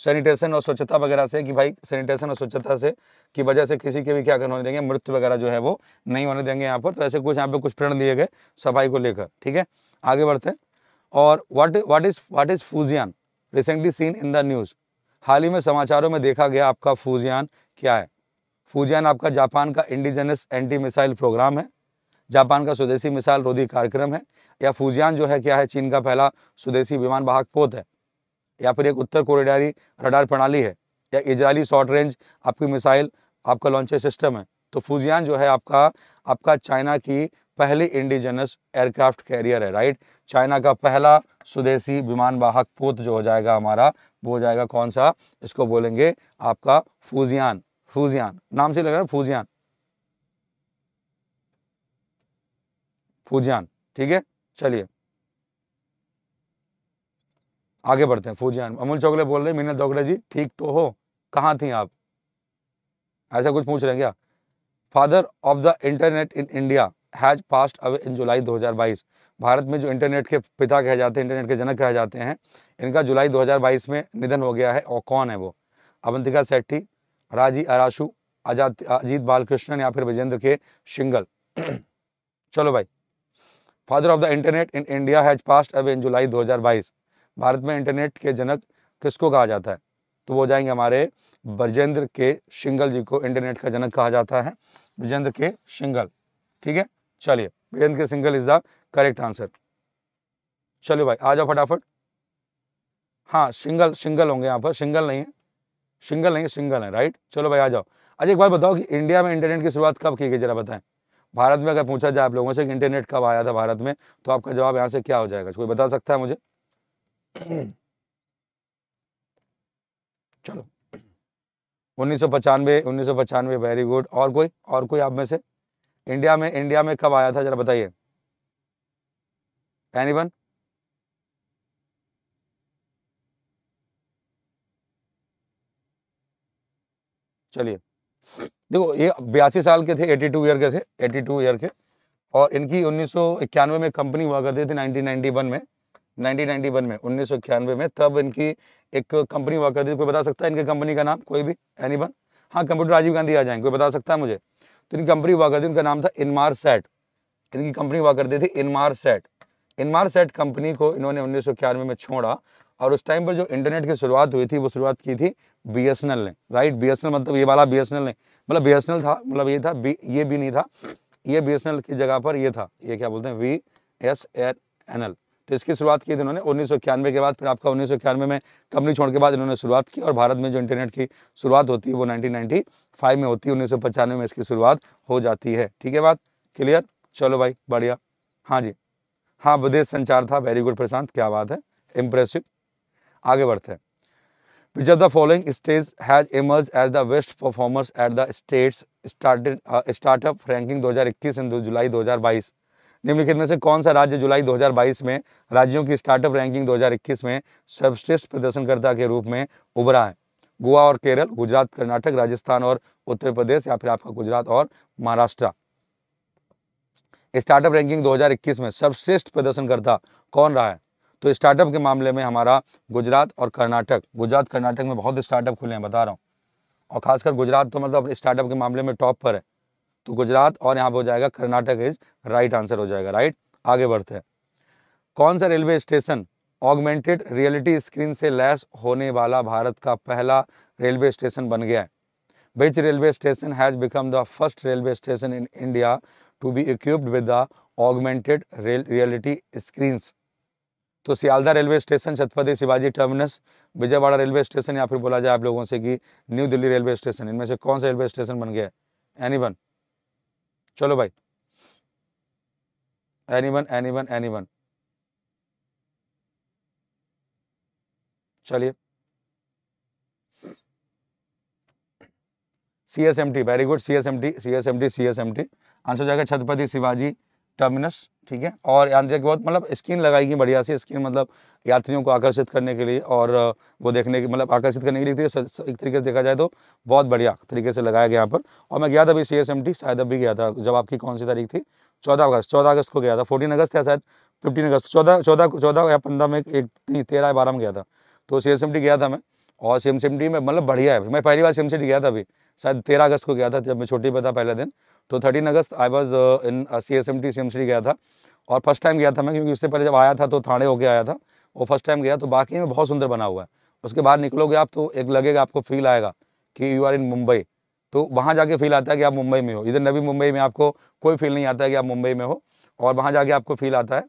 सैनिटेशन और स्वच्छता वगैरह से कि भाई सैनिटेशन और स्वच्छता से की वजह से किसी के भी क्या करने होने देंगे मृत्यु वगैरह जो है वो नहीं होने देंगे यहाँ पर तो ऐसे कुछ यहाँ पे कुछ प्रेरण दिए गए सफाई को लेकर ठीक है आगे बढ़ते हैं और what what is what is Fujian recently seen in the news हाल ही में समाचारों में देखा गया आपका फूजियान क्या है फूजियान आपका जापान का इंडिजनस एंटी मिसाइल प्रोग्राम है जापान का स्वदेशी मिसाइल रोधी कार्यक्रम है या फूजियान जो है क्या है चीन का पहला स्वदेशी विमान वाहक पोत है या फिर एक उत्तर कोरिडारी रडार प्रणाली है या इजरायली शॉर्ट रेंज आपकी मिसाइल आपका लॉन्चर सिस्टम है तो फूजियान जो है आपका आपका चाइना की पहली इंडिजनस एयरक्राफ्ट कैरियर है राइट चाइना का पहला स्वदेशी विमान वाहक पोत जो हो जाएगा हमारा वो हो जाएगा कौन सा इसको बोलेंगे आपका फूजियान फूजियान नाम से लग रहा है फूजियान फूजियान ठीक है चलिए आगे बढ़ते हैं फूजियान अमूल चौकले बोल रहे मीनल चौकले जी ठीक तो हो कहाँ थी आप ऐसा कुछ पूछ रहे हैं क्या father of the internet in India has passed away in July 2022 Bharat में जो इंटरनेट के पिता कहे जाते हैं इंटरनेट के जनक कहे जाते हैं इनका जुलाई 2022 में निधन हो गया है और कौन है वो अवंतिका सेट्टी राजी अराशु आजाद अजीत बालकृष्णन या फिर विजेंद्र के शिंगल चलो भाई father of the internet in India has passed away in July 2022 Bharat में इंटरनेट के जनक किसको कहा जाता है तो वो जाएंगे हमारे ब्रजेंद्र के सिंगल जी को इंटरनेट का जनक कहा जाता है ब्रजेंद्र के सिंगल ठीक है चलिए Brajendra K Singhal is the correct answer चलो भाई आ जाओ फटाफट हाँ सिंगल सिंगल होंगे यहाँ पर सिंगल नहीं है सिंगल नहीं सिंगल है राइट चलो भाई आ जाओ अच्छा एक बात बताओ कि इंडिया में इंटरनेट की शुरुआत कब की गई जरा बताएं भारत में अगर पूछा जाए आप लोगों से इंटरनेट कब आया था भारत में तो आपका जवाब यहाँ से क्या हो जाएगा कोई बता सकता है मुझे चलो उन्नीस सौ पचानवे उन्नीस सौ पचानवे वेरी गुड और कोई और कोई आप में से इंडिया में इंडिया में कब आया था जरा बताइए एनी वन चलिए देखो ये बयासी साल के थे 82 ईयर के थे 82 ईयर के और इनकी उन्नीस में कंपनी हुआ करती थी 1991 में 1991 में उन्नीस में तब इनकी एक कंपनी हुआ करती थी कोई बता सकता है इनकी कंपनी का नाम कोई भी एनी वन हाँ कंप्यूटर राजीव गांधी आ जाएंगे कोई बता सकता है मुझे तो इनकी कंपनी हुआ करती उनका नाम था इनमार सेट इनकी कंपनी हुआ करती थी Inmarsat Inmarsat company को इन्होंने उन्नीस में छोड़ा और उस टाइम पर जो इंटरनेट की शुरुआत हुई थी वो शुरुआत की थी बी ने राइट बी मतलब ये वाला बी ने मतलब बी था मतलब ये था बी ये भी नहीं था ये बी की जगह पर ये था ये क्या बोलते हैं वी एस एन एल तो इसकी शुरुआत की थी इन्होंने उन्नीस के बाद फिर आपका उन्नीस में कंपनी छोड़ के बाद इन्होंने शुरुआत की और भारत में जो इंटरनेट की शुरुआत होती है वो 1995 में होती है उन्नीस में इसकी शुरुआत हो जाती है ठीक है बात क्लियर चलो भाई बढ़िया हाँ जी हाँ विदेश संचार था वेरी गुड प्रशांत क्या बात है इम्प्रेसिव आगे बढ़ते हैं Which of the following states has emerged as the best performers at the states started uh, startup ranking 2021 in July 2022 निम्नलिखित में से कौन सा राज्य जुलाई 2022 में राज्यों की स्टार्टअप रैंकिंग 2021 में सर्वश्रेष्ठ प्रदर्शनकर्ता के रूप में उभरा है गोवा और केरल गुजरात कर्नाटक राजस्थान और उत्तर प्रदेश या फिर आपका गुजरात और महाराष्ट्र स्टार्टअप रैंकिंग 2021 में सर्वश्रेष्ठ प्रदर्शनकर्ता कौन रहा है तो स्टार्टअप के मामले में हमारा गुजरात और कर्नाटक गुजरात कर्नाटक में बहुत स्टार्टअप खुले हैं बता रहा हूँ और खासकर गुजरात तो मतलब स्टार्टअप के मामले में टॉप पर है तो गुजरात और यहाँ पर हो जाएगा कर्नाटक इज राइट आंसर हो जाएगा राइट आगे बढ़ते हैं कौन सा railway station augmented reality screen से लैस होने वाला भारत का पहला रेलवे स्टेशन बन गया है which railway station has become the first railway station in India to be equipped with the augmented reality screens तो Sealdah railway station Chhatrapati Shivaji terminus Vijayawada railway station या फिर बोला जाए आप लोगों से कि न्यू दिल्ली रेलवे स्टेशन इनमें से कौन सा रेलवे स्टेशन बन गया एनी वन चलो भाई any one any one any one चलिए C S M T very good C S M T C S M T C S M T answer जाएगा छत्रपति शिवाजी टर्मिनस ठीक है और यहाँ देखिए बहुत मतलब स्क्रीन लगाई गई बढ़िया सी स्क्रीन मतलब यात्रियों को आकर्षित करने के लिए और वो देखने के मतलब आकर्षित करने के लिए एक तरीके से देखा जाए तो बहुत बढ़िया तरीके से लगाया गया यहाँ पर और मैं गया था अभी सी एस एम टी शायद अभी गया था जब आपकी कौन सी तारीख थी चौदह अगस्त चौदह अगस्त को गया था फोर्टीन अगस्त या शायद फिफ्टीन अगस्त चौदह चौदह चौदह या पंद्रह में एक तेरह बारह में गया था तो सी एस एम टी गया था मैं और C M C M T में मतलब बढ़िया है मैं पहली बार सी एम सी टी गया था अभी शायद तेरह अगस्त को गया था जब मैं छोटी पे था पहले दिन तो thirteen August I was in C S M T C M C गया था और फर्स्ट टाइम गया था मैं क्योंकि उससे पहले जब आया था तो थाने होके आया था वो फर्स्ट टाइम गया तो बाकी में बहुत सुंदर बना हुआ है उसके बाहर निकलोगे आप तो एक लगेगा आपको फील आएगा कि यू आर इन मुंबई तो वहाँ जाके फील आता है कि आप मुंबई में हो इधर नवी मुंबई में आपको कोई फील नहीं आता है कि आप मुंबई में हो और वहाँ जाके आपको फील आता है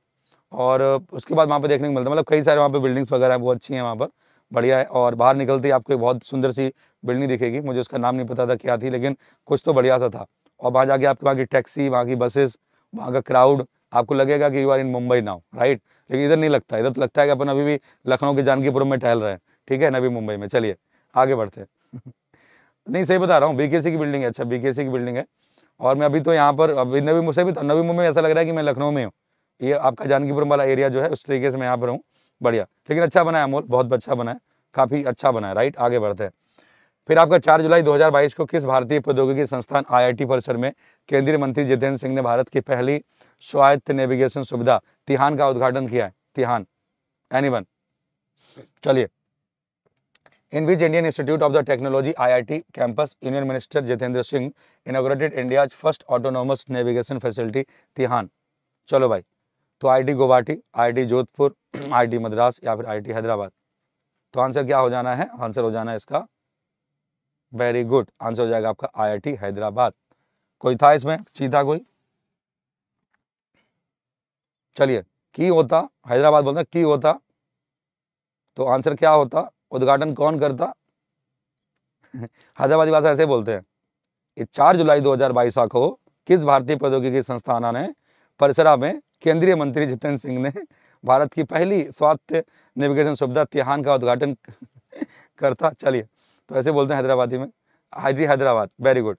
और uh, उसके बाद वहाँ पर देखने को मिलता है मतलब कई सारे वहाँ पर बिल्डिंग्स वगैरह हैं वो अच्छी हैं वहाँ पर बढ़िया है और बाहर निकलती आपको एक बहुत सुंदर सी बिल्डिंग दिखेगी मुझे उसका नाम नहीं पता था क्या थी लेकिन कुछ तो बढ़िया सा था और वहाँ जाके आपके वहाँ की टैक्सी वहाँ की बसेस वहाँ का क्राउड आपको लगेगा कि you are in Mumbai now right लेकिन इधर नहीं लगता इधर तो लगता है कि अपन अभी भी लखनऊ के जानकीपुरम में टहल रहे हैं ठीक है ना अभी मुंबई में चलिए आगे बढ़ते हैं नहीं सही बता रहा हूँ बीकेसी की बिल्डिंग है अच्छा बीकेसी की बिल्डिंग है और मैं अभी तो यहाँ पर अभी नवी मुझसे भी नवी मुंबई में ऐसा लग रहा है कि मैं लखनऊ में हूँ ये आपका जानकीपुरम वाला एरिया जो है उस तरीके से मैं यहाँ पर हूँ बढ़िया लेकिन अच्छा बनाया अमोल बहुत अच्छा बनाया काफ़ी अच्छा बनाया राइट आगे बढ़ते हैं फिर आपका 4 जुलाई 2022 को किस भारतीय प्रौद्योगिकी संस्थान आईआईटी परिसर में केंद्रीय मंत्री जितेंद्र सिंह ने भारत की पहली स्वायत्त नेविगेशन सुविधा तिहान का उद्घाटन किया है तिहान एनी चलिए Indian institute of the technology I I T campus union minister Jitendra Singh inaugurated India first autonomous navigation facility TiHAN चलो भाई तो I T Guwahati I T Jodhpur I T Madras या फिर आई टी हैदराबाद तो आंसर क्या हो जाना है आंसर हो जाना है इसका वेरी गुड आंसर हो जाएगा आपका आईआईटी हैदराबाद कोई था इसमें सीधा कोई चलिए की होता हैदराबाद बोलता की होता तो आंसर क्या होता उद्घाटन कौन करता हैदराबादी भाषा ऐसे बोलते हैं कि चार जुलाई 2022 को किस भारतीय प्रौद्योगिकी संस्थान ने परिसरा में केंद्रीय मंत्री जितेंद्र सिंह ने भारत की पहली स्वास्थ्य नेविगेशन सुविधा तिहान का उद्घाटन करता चलिए तो ऐसे बोलते हैं हैदराबादी में आई हैदराबाद वेरी गुड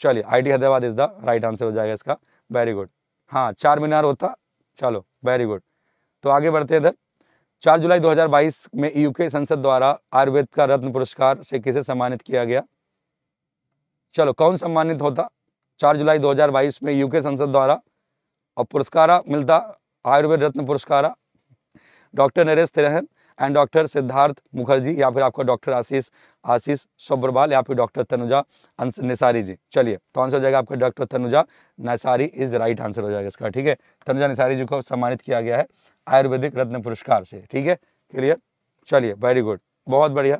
चलिए I Hyderabad is the right answer हो जाएगा इसका वेरी गुड हाँ चार मीनार होता चलो वेरी गुड तो आगे बढ़ते हैं इधर चार जुलाई 2022 में यूके संसद द्वारा आयुर्वेद का रत्न पुरस्कार से किसे सम्मानित किया गया चलो कौन सम्मानित होता चार जुलाई 2022 में यूके संसद द्वारा और पुरस्कार मिलता Ayurveda Ratna Puraskar doctor Naresh Trehan and doctor Siddhartha Mukherjee या फिर आपका डॉक्टर आशीष आशीष सोब्रवाल या फिर डॉक्टर तनुजा निसारी जी चलिए तो आंसर हो जाएगा आपका doctor Tanuja Nesari is right answer हो जाएगा इसका ठीक है तनुजा निसारी जी को सम्मानित किया गया है आयुर्वेदिक रत्न पुरस्कार से ठीक है क्लियर चलिए वेरी गुड बहुत बढ़िया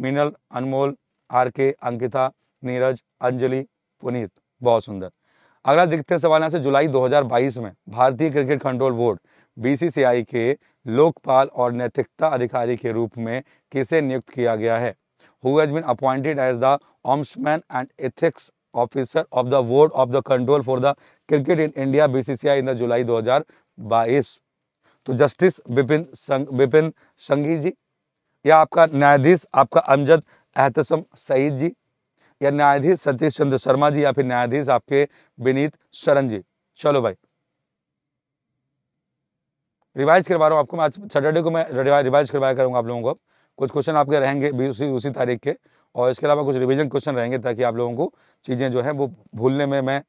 मिनल अनमोल आर के अंकिता नीरज अंजलि पुनीत बहुत सुंदर अगला देखते हैं सवाल यहाँ से जुलाई 2022 में भारतीय क्रिकेट कंट्रोल बोर्ड बी के लोकपाल और नैतिकता अधिकारी के रूप में किसे नियुक्त किया गया है who has been appointed as the ombudsman and ethics officer of the board of the control for the cricket in India BCCI in the July 2022 तो जस्टिस बिपिन संग, बिपिन संघी जी या आपका न्यायाधीश आपका अमजद एहतसम सईद जी या न्यायाधीश सतीश चंद्र शर्मा जी या फिर न्यायाधीश आपके विनीत शरण जी चलो भाई रिवाइज करवा रहा हूँ आपको मैं आज सैटरडे को मैं रिवाइज करवाया करूँगा आप लोगों को कुछ क्वेश्चन आपके रहेंगे भी उसी उसी तारीख के और इसके अलावा कुछ रिविजन क्वेश्चन रहेंगे ताकि आप लोगों को चीज़ें जो है वो भूलने में मैं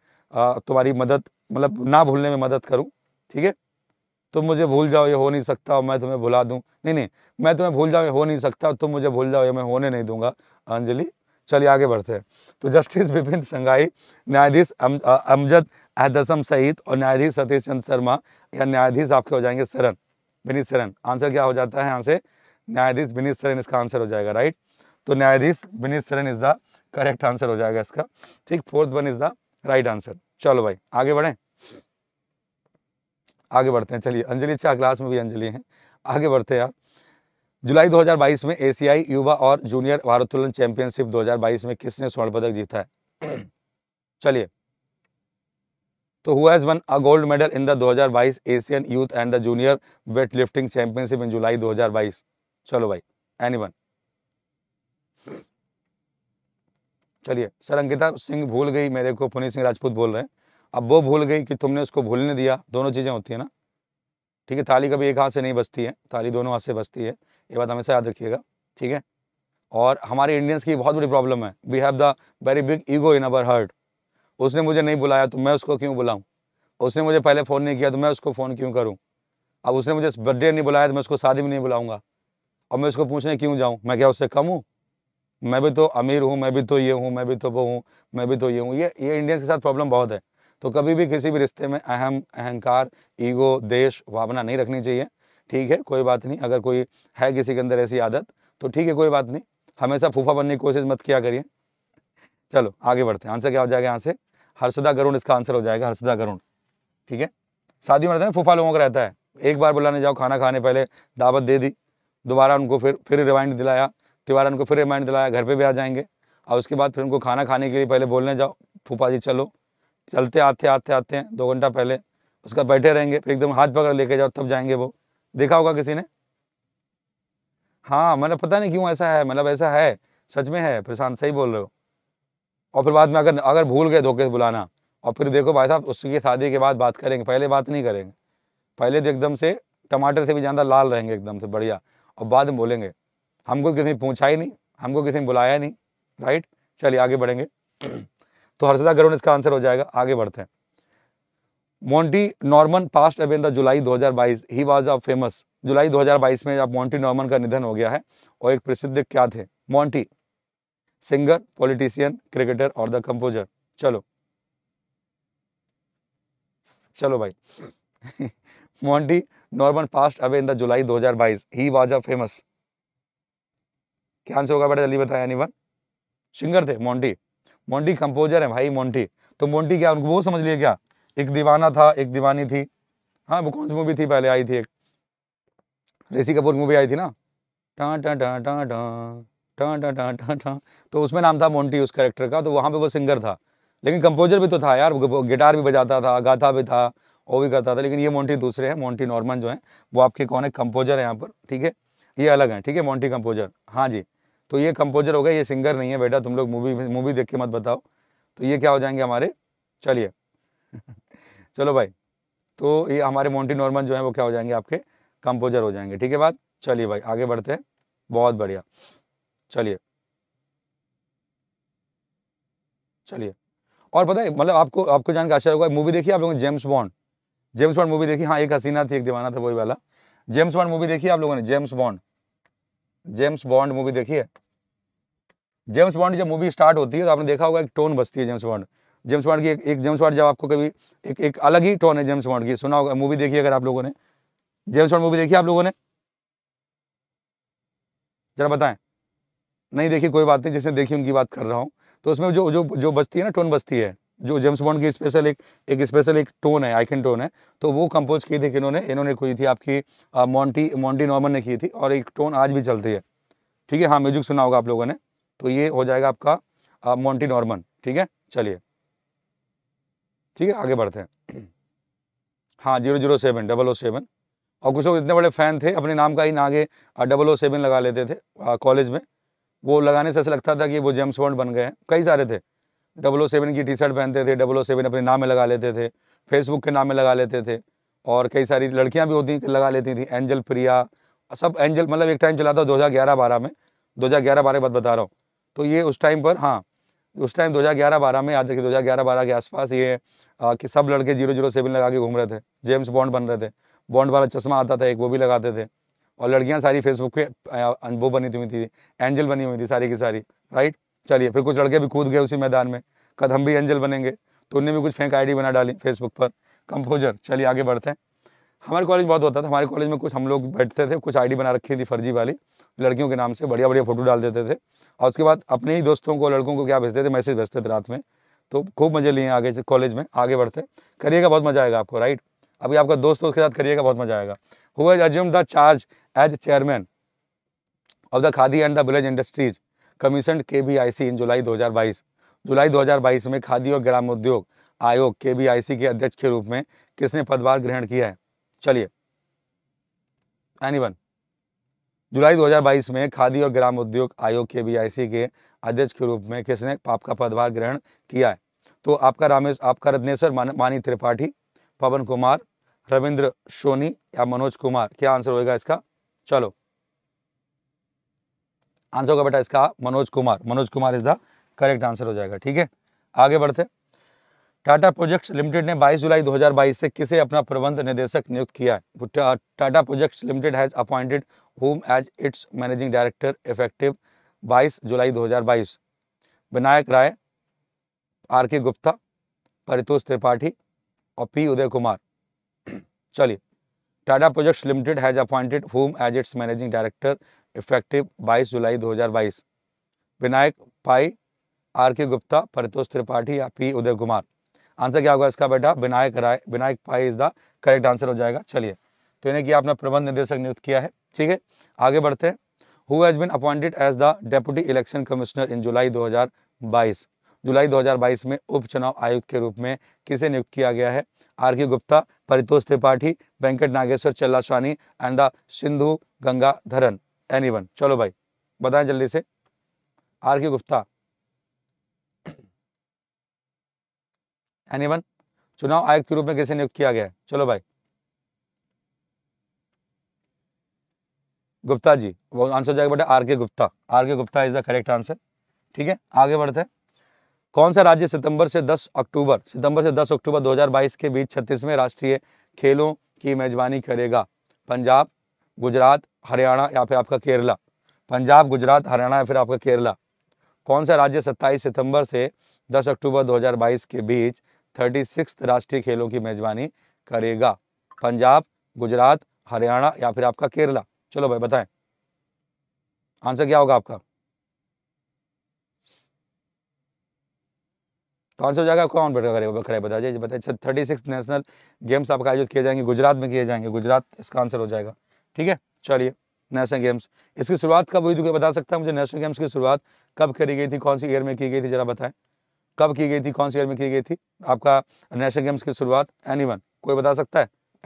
तुम्हारी मदद मतलब ना भूलने में मदद करूँ ठीक है तुम मुझे भूल जाओ ये हो नहीं सकता मैं तुम्हें भुला दूँ नहीं नहीं मैं तुम्हें भूल जाओ ये हो नहीं सकता तुम मुझे भूल जाओ ये मैं होने नहीं दूंगा अंजलि चलिए आगे बढ़ते हैं तो जस्टिस विपिन संघाई न्यायाधीश अमजद अहदसम सईद और न्यायाधीश सतीश चंद शर्मा या न्यायाधीश आपके हो जाएंगे सरन विनीत सरन आंसर क्या हो जाता है यहाँ से न्यायाधीश विनीत सरन इसका आंसर हो जाएगा राइट तो न्यायाधीश Vineet Saran is the correct answer हो जाएगा इसका ठीक fourth one is the right answer चलो भाई आगे बढ़े आगे बढ़ते हैं चलिए अंजलि अच्छा क्लास में भी अंजलि है आगे बढ़ते हैं जुलाई 2022 में एशियाई युवा और जूनियर भारोत्तोलन चैंपियनशिप 2022 में किसने स्वर्ण पदक जीता है चलिए तो who's has won a gold medal in the 2022 Asian youth and the junior weight lifting championship in July 2022 चलो भाई एनीवन चलिए सर अंकिता सिंह भूल गई मेरे को पुनीत सिंह राजपूत बोल रहे हैं अब वो भूल गई कि तुमने उसको भूलने दिया दोनों चीज़ें होती है ना ठीक है ताली कभी एक हाथ से नहीं बचती है ताली दोनों हाथ से बचती है ये बात हमेशा याद रखिएगा ठीक है और हमारे इंडियंस की बहुत बड़ी प्रॉब्लम है we have the very big ego in our heart उसने मुझे नहीं बुलाया तो मैं उसको क्यों बुलाऊँ उसने मुझे पहले फ़ोन नहीं किया तो मैं उसको फ़ोन क्यों करूँ अब उसने मुझे बर्थडे नहीं बुलाया तो मैं उसको शादी में नहीं बुलाऊंगा और मैं उसको पूछने क्यों जाऊँ मैं क्या उससे कम हूँ मैं भी तो अमीर हूँ मैं भी तो ये हूँ मैं भी तो वो हूँ मैं भी तो ये हूँ ये ये इंडियंस के साथ प्रॉब्लम बहुत है तो कभी भी किसी भी रिश्ते में अहम अहंकार ईगो देश भावना नहीं रखनी चाहिए ठीक है कोई बात नहीं अगर कोई है किसी के अंदर ऐसी आदत तो ठीक है कोई बात नहीं हमेशा फूफा बनने की कोशिश मत किया करिए चलो आगे बढ़ते हैं आंसर क्या हो जाएगा यहाँ से हर्षदा गरुण इसका आंसर हो जाएगा हर्षदा गरुण ठीक है शादी में रहता है फूफा लोगों का रहता है एक बार बुलाने जाओ खाना खाने पहले दावत दे दी दोबारा उनको फिर फिर रिमाइंड दिलाया तिवारा उनको फिर रिमाइंड दिलाया घर पर भी आ जाएंगे और उसके बाद फिर उनको खाना खाने के लिए पहले बोलने जाओ फूफा जी चलो चलते आते आते आते हैं दो घंटा पहले उसका बैठे रहेंगे फिर एकदम हाथ पकड़ लेके जाओ तब जाएंगे वो देखा होगा किसी ने हाँ मतलब पता नहीं क्यों ऐसा है मतलब ऐसा है सच में है प्रशांत सही बोल रहे हो और फिर बाद में अगर अगर भूल गए धोखे से बुलाना और फिर देखो भाई साहब उसकी शादी के बाद बात करेंगे पहले बात नहीं करेंगे पहले तो एकदम से टमाटर से भी ज़्यादा लाल रहेंगे एकदम से बढ़िया और बाद में बोलेंगे हमको किसी ने पूछा ही नहीं हमको किसी ने बुलाया नहीं राइट चलिए आगे बढ़ेंगे तो हर्षदा गरुण इसका आंसर हो जाएगा आगे बढ़ते हैं Monty Norman passed away in the July 2022 he was a famous जुलाई 2022 में जब मोंटी नॉर्मन का निधन हो गया है और एक प्रसिद्ध क्या थे मोंटी सिंगर पॉलिटिशियन क्रिकेटर और द कंपोजर चलो चलो भाई Monty Norman passed away in the July 2022 he was a famous क्या आंसर होगा बेटा जल्दी बताया एनीवन सिंगर थे मोन्टी मोन्टी कंपोजर है भाई मोन्टी तो मोन्टी क्या उनको वो समझ लिया क्या एक दीवाना था एक दीवानी थी हाँ वो कौन सी मूवी थी पहले आई थी एक ऋषि कपूर मूवी आई थी ना टा टा टा टा टा टा टा टा टा टा तो उसमें नाम था मोन्टी उस करेक्टर का तो वहाँ पे वो सिंगर था लेकिन कंपोजर भी तो था यार गिटार भी बजाता था गाता भी था वो भी करता था लेकिन ये मोन्टी दूसरे हैं मोन्टी नॉर्मन जो हैं वो आपके कौन है कंपोजर है यहाँ पर ठीक है ये अलग हैं ठीक है मोन्टी कंपोजर हाँ जी तो ये कंपोजर हो गया ये सिंगर नहीं है बेटा तुम लोग मूवी मूवी देख के मत बताओ तो ये क्या हो जाएंगे हमारे चलिए चलो भाई तो ये हमारे मोन्टी नॉर्मन जो है वो क्या हो जाएंगे आपके कंपोजर हो जाएंगे ठीक है बात चलिए भाई आगे बढ़ते हैं बहुत बढ़िया चलिए चलिए और पता है मतलब आपको आपको जान के आश्चर्य होगा मूवी देखिए आप लोगों ने James Bond James Bond movie देखी हाँ एक हसीना थी एक दीवाना था वही वाला जेम्स बॉन्ड मूवी देखी आप लोगों ने James Bond James Bond movie देखी है जेम्स बॉन्ड जब मूवी स्टार्ट होती है तो आपने देखा होगा एक टोन बसती है जेम्स बॉन्ड जेम्स बॉन्ड की एक, एक जेम्स बॉन्ड जब आपको कभी एक एक अलग ही टोन है जेम्स बॉन्ड की सुना होगा मूवी देखी अगर आप लोगों ने जेम्स बॉन्ड मूवी देखी आप लोगों ने जरा बताएं नहीं देखिए कोई बात नहीं जैसे देखिए उनकी बात कर रहा हूँ तो उसमें जो जो जो बस्ती है ना टोन बस्ती है जो जेम्स बॉन्ड की स्पेशल एक एक स्पेशल एक टोन है आइकन टोन है तो वो कंपोज की थी कि इन्होंने इन्होंने की थी आपकी मॉन्टी मॉन्टी नॉर्मन ने की थी और एक टोन आज भी चलती है ठीक है हाँ म्यूजिक सुना होगा आप लोगों ने तो ये हो जाएगा आपका मॉन्टी नॉर्मन ठीक है चलिए ठीक है आगे बढ़ते हैं हाँ zero zero seven double O seven और कुछ लोग इतने बड़े फ़ैन थे अपने नाम का ही ना आगे डबल ओ सेवन लगा लेते थे कॉलेज में वो लगाने से ऐसा लगता था कि वो जेम्स बॉन्ड बन गए कई सारे थे डबल ओ सेवन की टी शर्ट पहनते थे डबल ओ सेवन अपने नाम में लगा लेते थे फेसबुक के नाम में लगा लेते थे और कई सारी लड़कियां भी होती लगा लेती थी एंजल प्रिया सब एंजल मतलब एक टाइम चला था दो हज़ार ग्यारह बारह में दो हज़ार ग्यारह बारह के बाद बता रहा हूँ तो ये उस टाइम पर हाँ उस टाइम दो हज़ार ग्यारह बारह में याद रखिए दो हज़ार ग्यारह बारह के आसपास ये कि सब लड़के जीरो जीरो सेवन लगा के घूम रहे थे जेम्स बॉन्ड बन रहे थे बॉन्ड वाला चश्मा आता था एक वो भी लगाते थे और लड़कियां सारी फेसबुक पे अनुभव बनी हुई थी एंजल बनी हुई थी सारी की सारी राइट चलिए फिर कुछ लड़के भी कूद गए उसी मैदान में कद हम भी एंजल बनेंगे तो उनने भी कुछ फेंक आईडी बना डाली फेसबुक पर कंपोजर चलिए आगे बढ़ते हैं हमारे कॉलेज बहुत होता था हमारे कॉलेज में कुछ हम लोग बैठते थे कुछ आई बना रखी थी फर्जी वाली लड़कियों के नाम से बढ़िया बढ़िया फ़ोटो डाल देते थे और उसके बाद अपने ही दोस्तों को लड़कों को क्या भेजते थे मैसेज भेजते थे रात में तो खूब मज़े लिए आगे से कॉलेज में आगे बढ़ते करिएगा बहुत मज़ा आएगा आपको राइट अभी आपका दोस्त उसके साथ करिएगा बहुत मज़ा आएगा हुआ assumed the charge as chairman of the Khadi and the village industries commissioned KBIC in July 2022 जुलाई 2022 में खादी और ग्राम उद्योग आयोग के के अध्यक्ष के रूप में किसने पदभार ग्रहण किया है चलिए एनीवन जुलाई 2022 में खादी और ग्राम उद्योग आयोग के बी के अध्यक्ष के रूप में किसने आपका पदभार ग्रहण किया है तो आपका रामेश आपका रत्नेश्वर मानी त्रिपाठी पवन कुमार रविंद्र सोनी या मनोज कुमार क्या आंसर होगा इसका चलो आंसर होगा बेटा इसका Manoj Kumar Manoj Kumar is the correct answer हो जाएगा ठीक है आगे बढ़ते टाटा प्रोजेक्ट्स लिमिटेड ने 22 जुलाई 2022 से किसे अपना प्रबंध निदेशक नियुक्त किया है Tata projects limited has appointed whom as its managing director effective 22 July 2022 Vinayak Rai R K Gupta Paritosh Tripathi और पी उदय कुमार चलिए Tata projects limited has appointed whom as its managing director effective 22 July 2022 Vinayak Pai R K Gupta Paritosh Tripathi या पी उदय कुमार आंसर क्या होगा इसका बेटा Vinayak Rai Vinayak Pai is the correct answer हो जाएगा चलिए तो इन्हें किया आपने प्रबंध निदेशक नियुक्त किया है ठीक है आगे बढ़ते हैं who has been appointed as the deputy election commissioner in July 2022 जुलाई 2022 में उपचुनाव आयुक्त के रूप में किसे नियुक्त किया गया है R K Gupta Paritosh Tripathi Venkata Nageswara Challaswani and the Sindhu Gangadharan one चलो भाई बताएं जल्दी से आर के गुप्ता वन चुनाव आयुक्त के रूप में किसे नियुक्त किया गया है चलो भाई गुप्ता जी वो आंसर जाएगा बेटा are K Gupta R K Gupta is the correct answer ठीक है आगे बढ़ते हैं कौन सा राज्य सितंबर से 10 अक्टूबर सितंबर से 10 अक्टूबर 2022 के बीच छत्तीसवें राष्ट्रीय खेलों की मेजबानी करेगा पंजाब गुजरात हरियाणा या फिर आपका केरला पंजाब गुजरात हरियाणा या फिर आपका केरला कौन सा राज्य 27 सितंबर से 10 अक्टूबर 2022 के बीच थर्टी राष्ट्रीय खेलों की मेजबानी करेगा पंजाब गुजरात हरियाणा या फिर आपका केरला चलो भाई बताएं आंसर क्या होगा आपका कौन सा हो जाएगा कौन बैठ करेगा खड़ा बता दीजिए बताइए थर्टी सिक्स नेशनल गेम्स आपका आयोजित किए जाएंगे गुजरात में किए जाएंगे गुजरात इसका आंसर हो जाएगा ठीक है चलिए नेशनल गेम्स इसकी शुरुआत कब हुई थी बता सकता है मुझे नेशनल गेम्स की शुरुआत कब करी गई थी कौन सी ईयर में की गई थी जरा बताएं कब की गई थी कौन सी ईयर में की गई थी आपका नेशनल गेम्स की शुरुआत वन कोई बता सकता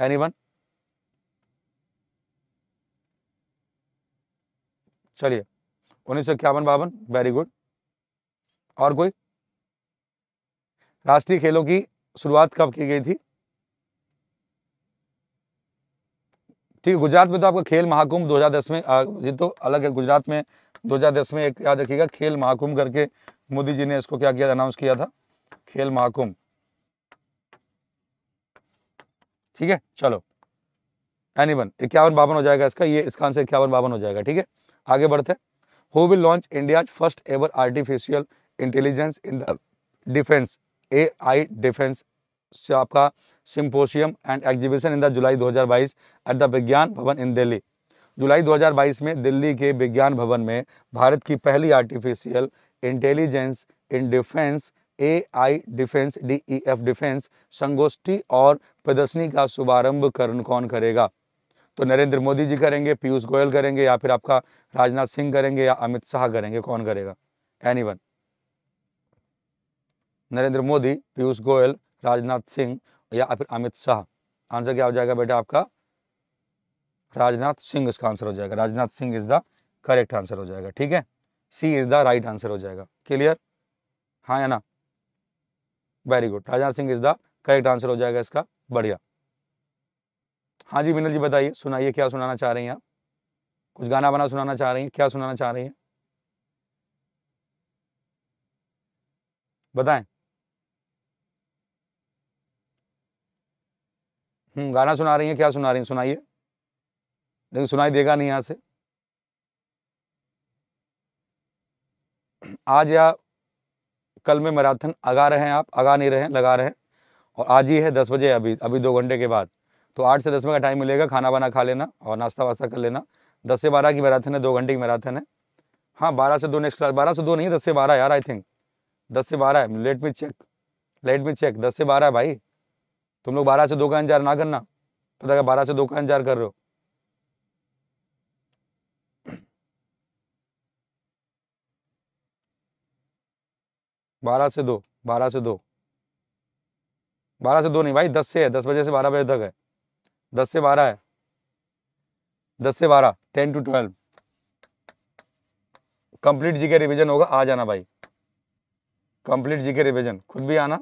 है वन चलिए उन्नीस सौ इक्यावन बावन वेरी गुड और कोई राष्ट्रीय खेलों की शुरुआत कब की गई थी ठीक है गुजरात में तो आपका खेल महाकुंभ 2010 में ये तो अलग है गुजरात में 2010 में एक याद रखिएगा खेल महाकुंभ करके मोदी जी ने इसको क्या किया अनाउंस किया था खेल महाकुंभ ठीक है चलो एनी वन इक्यावन बावन हो जाएगा इसका ये इसका आंसर इक्यावन बावन हो जाएगा ठीक है आगे बढ़ते हैं who will launch India first ever artificial intelligence in the defence A I defence से आपका symposium and exhibition in the July 2022 at the Vigyan Bhavan इन दिल्ली जुलाई 2022 में दिल्ली के विज्ञान भवन में भारत की पहली artificial intelligence in defence A I defence D E F defence संगोष्ठी और प्रदर्शनी का शुभारंभ करण कौन करेगा तो नरेंद्र मोदी जी करेंगे पीयूष गोयल करेंगे या फिर आपका राजनाथ सिंह करेंगे या अमित शाह करेंगे कौन करेगा एनी वन नरेंद्र मोदी पीयूष गोयल राजनाथ सिंह या फिर अमित शाह आंसर क्या हो जाएगा बेटा आपका राजनाथ सिंह इसका आंसर हो जाएगा Rajnath Singh is the correct answer हो जाएगा ठीक है C is the right answer हो जाएगा क्लियर हाँ या ना very good Rajnath Singh is the correct answer हो जाएगा इसका बढ़िया हाँ जी विनल जी बताइए सुनाइए क्या सुनाना चाह रहे हैं आप कुछ गाना वाना सुनाना चाह रही हैं क्या सुनाना चाह रहे हैं बताएं हम्म, गाना सुना रही हैं क्या सुना रही हैं सुनाइए लेकिन सुनाई देगा नहीं यहाँ से आज या कल में मैराथन आगा रहे हैं आप आगा नहीं रहे हैं लगा रहे हैं और आज ही है दस बजे अभी अभी दो घंटे के बाद तो आठ से दस में का टाइम मिलेगा खाना वाना खा लेना और नाश्ता वास्ता कर लेना दस से बारह की मैराथन है दो घंटे की मैराथन है हाँ बारह से दो नेक्स्ट क्लास बारह से दो नहीं दस से बारह यार आई थिंक दस से बारह है let me check let me check दस से बारह है भाई तुम लोग बारह से दो का इंतजार ना करना पता क्या बारह से दो का इंतजार कर रहे हो बारह से दो बारह से दो बारह से दो नहीं भाई दस से है दस बजे से बारह बजे तक है दस से बारह है दस से बारह ten to twelve complete G K revision होगा आ जाना भाई कंप्लीट जी के रिविजन खुद भी आना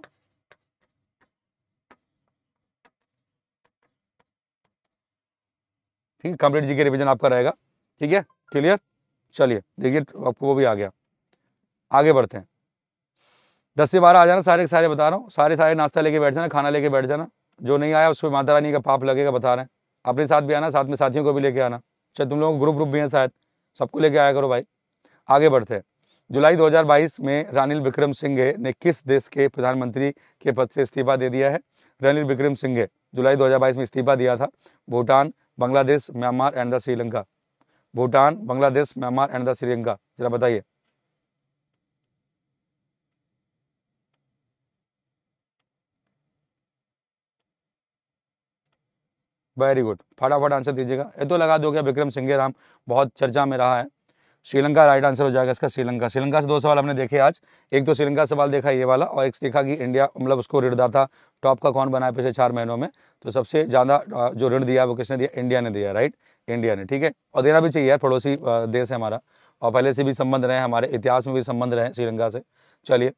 ठीक है कंप्लीट जी के रिविजन आपका रहेगा ठीक है क्लियर चलिए देखिए आपको वो भी आ गया आगे बढ़ते हैं दस से बारह आ जाना सारे सारे बता रहा हूँ सारे सारे नाश्ता लेके बैठ जाना खाना लेके बैठ जाना जो नहीं आया उस पर माता रानी का पाप लगेगा बता रहे हैं अपने साथ भी आना साथ में साथियों को भी लेके आना चाहे तुम लोगों को ग्रुप ग्रुप भी हैं शायद सबको लेके आया करो भाई आगे बढ़ते हैं जुलाई 2022 में रानिल विक्रम सिंह ने किस देश के प्रधानमंत्री के पद से इस्तीफा दे दिया है रनिल विक्रम सिंघे जुलाई 2022 में इस्तीफा दिया था Bhutan Bangladesh Myanmar and the Sri Lanka Bhutan Bangladesh Myanmar and the Sri Lanka जरा बताइए वेरी गुड फटाफट आंसर दीजिएगा ये तो लगा दो क्या विक्रम सिंघे राम बहुत चर्चा में रहा है श्रीलंका राइट आंसर हो जाएगा इसका श्रीलंका श्रीलंका से दो सवाल हमने देखे आज एक तो श्रीलंका सवाल देखा ये वाला और एक देखा कि इंडिया मतलब उसको ऋण ऋणदाता टॉप का कौन बनाया पिछले चार महीनों में तो सबसे ज़्यादा जो ऋण दिया वो किसने दिया इंडिया ने दिया राइट इंडिया ने ठीक है और देना भी चाहिए पड़ोसी देश है हमारा और पहले से भी संबंध रहे हमारे इतिहास में भी संबंध रहे श्रीलंका से चलिए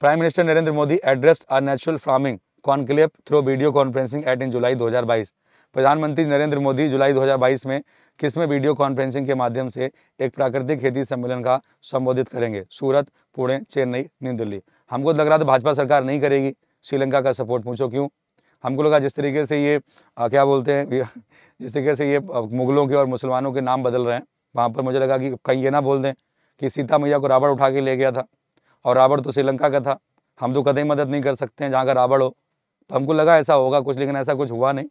prime minister Narendra Modi addressed our natural farming conclave through video conferencing at in July दो प्रधानमंत्री नरेंद्र मोदी जुलाई 2022 में किस में वीडियो कॉन्फ्रेंसिंग के माध्यम से एक प्राकृतिक खेती सम्मेलन का संबोधित करेंगे सूरत पुणे चेन्नई न्यू दिल्ली हमको तो लग रहा था भाजपा सरकार नहीं करेगी श्रीलंका का सपोर्ट पूछो क्यों हमको लगा जिस तरीके से ये आ, क्या बोलते हैं जिस तरीके से ये मुगलों के और मुसलमानों के नाम बदल रहे हैं वहाँ पर मुझे लगा कि कहीं ये ना बोल दें कि सीता मैया को रावण उठा के ले गया था और रावण तो श्रीलंका का था हम तो कदम मदद नहीं कर सकते हैं जहाँ का रावण हो तो हमको लगा ऐसा होगा कुछ लेकिन ऐसा कुछ हुआ नहीं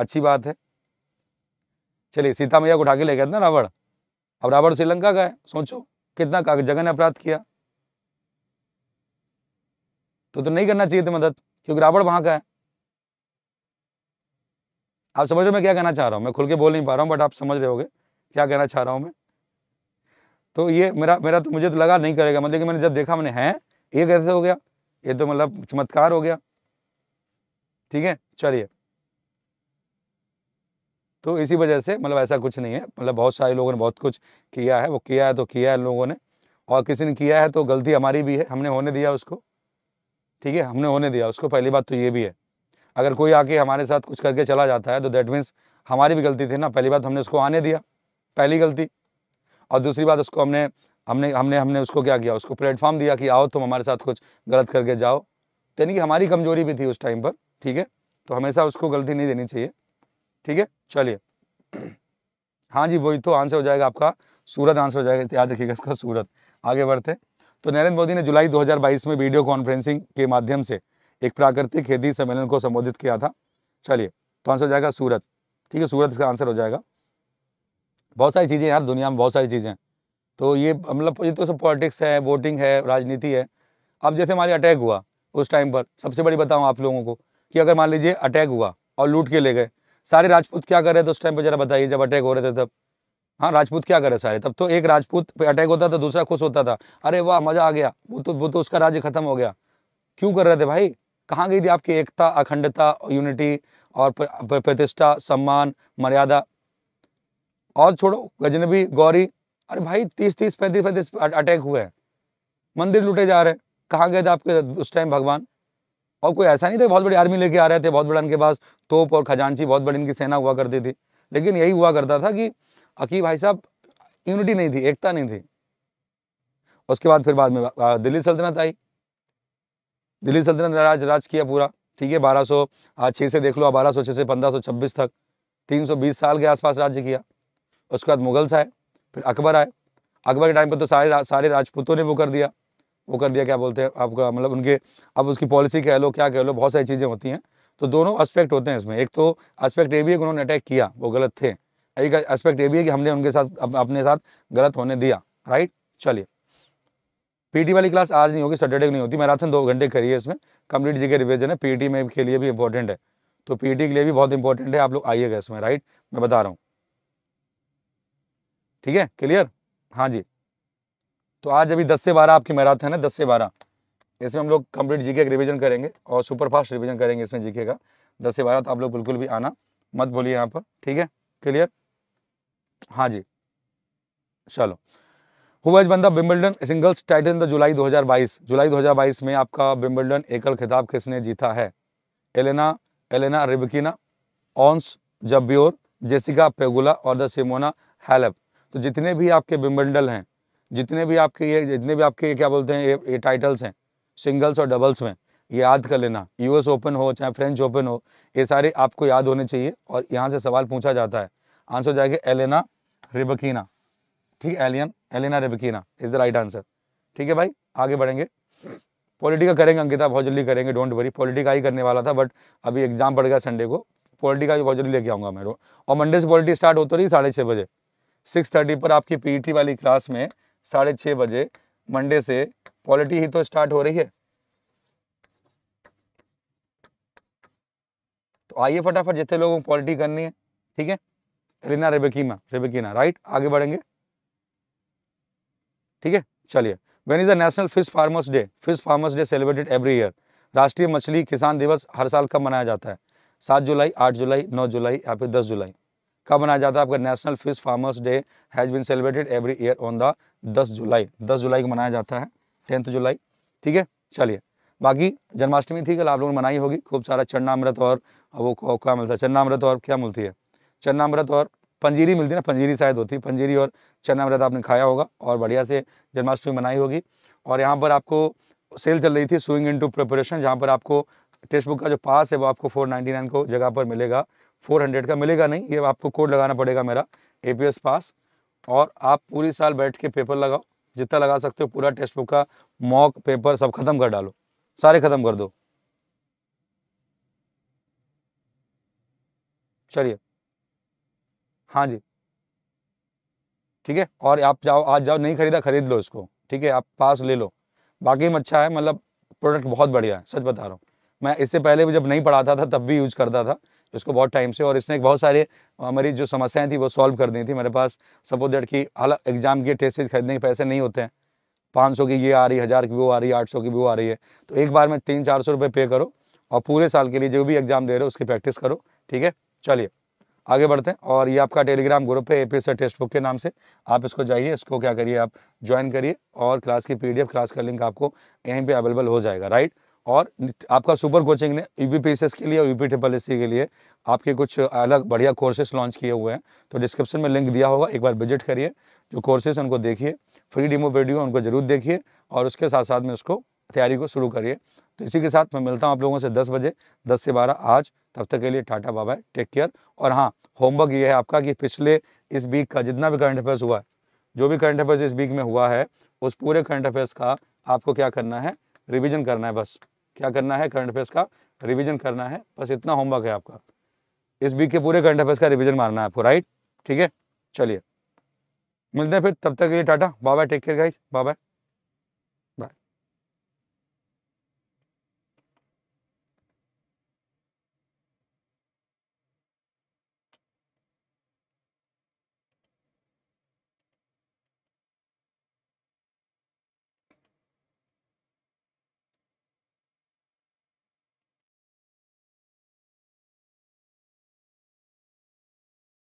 अच्छी बात है चलिए सीता मैया को उठा के ले गए ना रावण अब रावण श्रीलंका गए सोचो कितना जगह ने अपराध किया तो तो नहीं करना चाहिए थे मदद क्योंकि रावण वहां का है आप समझ रहे मैं क्या कहना चाह रहा हूँ मैं खुल के बोल नहीं पा रहा हूँ बट आप समझ रहे हो क्या कहना चाह रहा हूँ मैं तो ये मेरा मेरा तो मुझे तो लगा नहीं करेगा मतलब कि मैंने जब देखा मैंने है ये कैसे हो गया ये तो मतलब चमत्कार हो गया ठीक है चलिए तो इसी वजह से मतलब ऐसा कुछ नहीं है मतलब बहुत सारे लोगों ने बहुत कुछ किया है वो किया है तो किया है लोगों ने और किसी ने किया है तो गलती हमारी भी है हमने होने दिया उसको ठीक है हमने होने दिया उसको पहली बात तो ये भी है अगर कोई आके हमारे साथ कुछ करके चला जाता है तो देट मीन्स हमारी भी गलती थी ना पहली बात तो हमने उसको आने दिया पहली गलती और दूसरी बात उसको हमने हमने हमने हमने उसको क्या किया उसको प्लेटफॉर्म दिया कि आओ तुम हमारे साथ कुछ गलत करके जाओ यानी कि हमारी कमजोरी भी थी उस टाइम पर ठीक है तो हमेशा उसको गलती नहीं देनी चाहिए ठीक है चलिए हाँ जी वही तो आंसर हो जाएगा आपका सूरत आंसर हो जाएगा याद रखिएगा इसका सूरत आगे बढ़ते तो नरेंद्र मोदी ने जुलाई 2022 में वीडियो कॉन्फ्रेंसिंग के माध्यम से एक प्राकृतिक खेती सम्मेलन को संबोधित किया था चलिए तो आंसर हो जाएगा सूरत ठीक है सूरत इसका आंसर हो जाएगा बहुत सारी चीज़ें यार दुनिया में बहुत सारी चीज़ें तो ये मतलब ये तो सब पॉलिटिक्स है वोटिंग है राजनीति है अब जैसे हमारे अटैक हुआ उस टाइम पर सबसे बड़ी बताऊँ आप लोगों को कि अगर मान लीजिए अटैक हुआ और लूट के ले गए सारे राजपूत क्या कर रहे थे उस टाइम पर जरा बताइए जब अटैक हो रहे थे तब हाँ राजपूत क्या कर रहे सारे तब तो एक राजपूत पे अटैक होता था दूसरा खुश होता था अरे वाह मजा आ गया वो तो वो तो उसका राज्य खत्म हो गया क्यों कर रहे थे भाई कहाँ गई थी आपकी एकता अखंडता यूनिटी और प्रतिष्ठा सम्मान मर्यादा और छोड़ो गजनबी गौरी अरे भाई तीस तीस पैंतीस पैंतीस अटैक हुए हैं मंदिर लूटे जा रहे हैं कहाँ गए थे आपके उस टाइम भगवान और कोई ऐसा नहीं था बहुत बड़ी आर्मी लेके आ रहे थे बहुत बड़ा इनके पास तोप और खजानची बहुत बड़ी इनकी सेना हुआ करती थी लेकिन यही हुआ करता था कि अकी भाई साहब यूनिटी नहीं थी एकता नहीं थी उसके बाद फिर बाद में दिल्ली सल्तनत आई दिल्ली सल्तनत राज राज किया पूरा ठीक है बारह सौ छः से देख लो बारह सौ छः से पंद्रह सौ छब्बीस तक तीन सौ बीस साल के आसपास राज्य किया उसके बाद मुगल्स आए फिर अकबर आए अकबर के टाइम पर तो सारे सारे राजपूतों ने वो कर दिया वो कर दिया क्या बोलते हैं आपका मतलब उनके अब उसकी पॉलिसी कह लो क्या कह लो बहुत सारी चीज़ें होती हैं तो दोनों एस्पेक्ट होते हैं इसमें एक तो एस्पेक्ट ये भी है कि उन्होंने अटैक किया वो गलत थे एक एस्पेक्ट ये भी है कि हमने उनके साथ अपने साथ गलत होने दिया राइट चलिए पीटी वाली क्लास आज नहीं होगी सैटरडे को नहीं होती मैराथन दो घंटे करिए इसमें कंप्लीट जी के रिविजन है पीटी में के लिए भी इंपॉर्टेंट है तो पीटी के लिए भी बहुत इंपॉर्टेंट है आप लोग आइएगा इसमें राइट मैं बता रहा हूँ ठीक है क्लियर हाँ जी तो आज अभी दस से बारह आपकी मैराथन है दस से बारह इसमें हम लोग कंप्लीट जीके का रिविजन करेंगे और सुपरफास्ट रिविजन करेंगे इसमें जीके का दस से बारह तो आप लोग बिल्कुल भी आना मत बोलिए यहाँ पर ठीक है क्लियर हाँ जी चलो हुवैज बंदा Wimbledon singles title the July 2022 जुलाई 2022 में आपका बिम्बल्डन एकल खिताब किसने जीता है Elena Elena Rybakina Ons Jabeur Jessica Pegula और द सिमोना हैलेप तो जितने भी आपके बिम्बल्डन हैं जितने भी आपके ये जितने भी आपके क्या बोलते हैं ये, ये टाइटल्स हैं सिंगल्स और डबल्स में ये याद कर लेना यूएस ओपन हो चाहे फ्रेंच ओपन हो ये सारे आपको याद होने चाहिए और यहाँ से सवाल पूछा जाता है आंसर हो जाएगा एलेना रेबकीना ठीक है Elena Elena Rybakina is the right answer ठीक है भाई आगे बढ़ेंगे पॉलिटिका करेंगे अंकिता बहुत जल्दी करेंगे डोंट वरी पॉलिटिका ही करने वाला था बट अभी एग्जाम पड़ गया संडे को पॉलिटिका भी बहुत जल्दी लेके आऊँगा मेरे और मंडे से पॉलिटी स्टार्ट होते रही साढ़े छः बजे सिक्स थर्टी पर आपकी पीटी e वाली क्लास में साढ़े छः बजे मंडे से पॉलिटी ही तो स्टार्ट हो रही है तो आइए फटाफट जितने लोगों को पॉलिटी करनी है ठीक है रीना रेबेकीमा रेबेकीना राइट आगे बढ़ेंगे ठीक है चलिए when is the national fish farmers day fish farmers day celebrated every year राष्ट्रीय मछली किसान दिवस हर साल कब मनाया जाता है सात जुलाई आठ जुलाई नौ जुलाई या फिर दस जुलाई कब मनाया जाता है आपका national fish farmers day has been celebrated every year on the दस जुलाई दस जुलाई को मनाया जाता है टेंथ जुलाई ठीक है चलिए बाकी जन्माष्टमी थी कल आप लोगों ने मनाई होगी खूब सारा चन्नामृत और वो क्या मिलता है चन्नामृत और क्या मिलती है चन्नामृत और पंजीरी मिलती है ना पंजीरी शायद होती है पंजीरी और चन्नामृत आपने खाया होगा और बढ़िया से जन्माष्टमी मनाई होगी और यहाँ पर आपको सेल चल रही थी स्विंग टू प्रिपरेशन जहाँ पर आपको टेक्स्ट बुक का जो पास है वो आपको नाइन को जगह पर मिलेगा 400 का मिलेगा नहीं ये आपको कोड लगाना पड़ेगा मेरा ए पास और आप पूरी साल बैठ के पेपर लगाओ जितना लगा सकते हो पूरा टेक्स्ट बुक का मॉक पेपर सब खत्म कर डालो सारे खत्म कर दो चलिए हाँ जी ठीक है और आप जाओ आज जाओ नहीं खरीदा खरीद लो इसको ठीक है आप पास ले लो बाकी में अच्छा है मतलब प्रोडक्ट बहुत बढ़िया है सच बता रहा हूँ मैं इससे पहले भी जब नहीं पढ़ाता था तब भी यूज करता था जिसको बहुत टाइम से और इसने बहुत सारे हमारी जो समस्याएं थी वो सॉल्व कर दी थी मेरे पास सपोज डेट की अलग एग्जाम के टेस्ट खरीदने के पैसे नहीं होते हैं पाँच सौ की ये आ रही हज़ार की वो आ रही है आठ सौ की वो आ रही है तो एक बार में तीन चार सौ रुपये पे करो और पूरे साल के लिए जो भी एग्ज़ाम दे रहे हो उसकी प्रैक्टिस करो ठीक है चलिए आगे बढ़ते हैं और ये आपका टेलीग्राम ग्रुप है ए पी टेक्स्ट बुक के नाम से आप इसको जाइए इसको क्या करिए आप ज्वाइन करिए और क्लास की पीडीएफ क्लास का लिंक आपको यहीं पे अवेलेबल हो जाएगा राइट और आपका सुपर कोचिंग ने यू पी के लिए और यू पी ट्रिपल एस के लिए आपके कुछ अलग बढ़िया कोर्सेज लॉन्च किए हुए हैं तो डिस्क्रिप्शन में लिंक दिया होगा एक बार विजिट करिए जो कोर्सेज उनको देखिए फ्री डिमो वीडियो उनको जरूर देखिए और उसके साथ साथ में उसको तैयारी को शुरू करिए तो इसी के साथ मैं मिलता हूँ आप लोगों से दस बजे दस से बारह आज तब तक के लिए टाटा बाबा टेक केयर और हाँ होमवर्क ये है आपका कि पिछले इस वीक का जितना भी करंट अफेयर्स हुआ है जो भी करंट अफेयर्स इस वीक में हुआ है उस पूरे करंट अफेयर्स का आपको क्या करना है रिविजन करना है बस क्या करना है करंट अफेयर्स का रिविजन करना है बस इतना होमवर्क है आपका इस वीक के पूरे करंट अफेयर्स का रिविजन मारना है आपको राइट ठीक है चलिए मिलते हैं फिर तब तक के लिए tata bye take care guys bye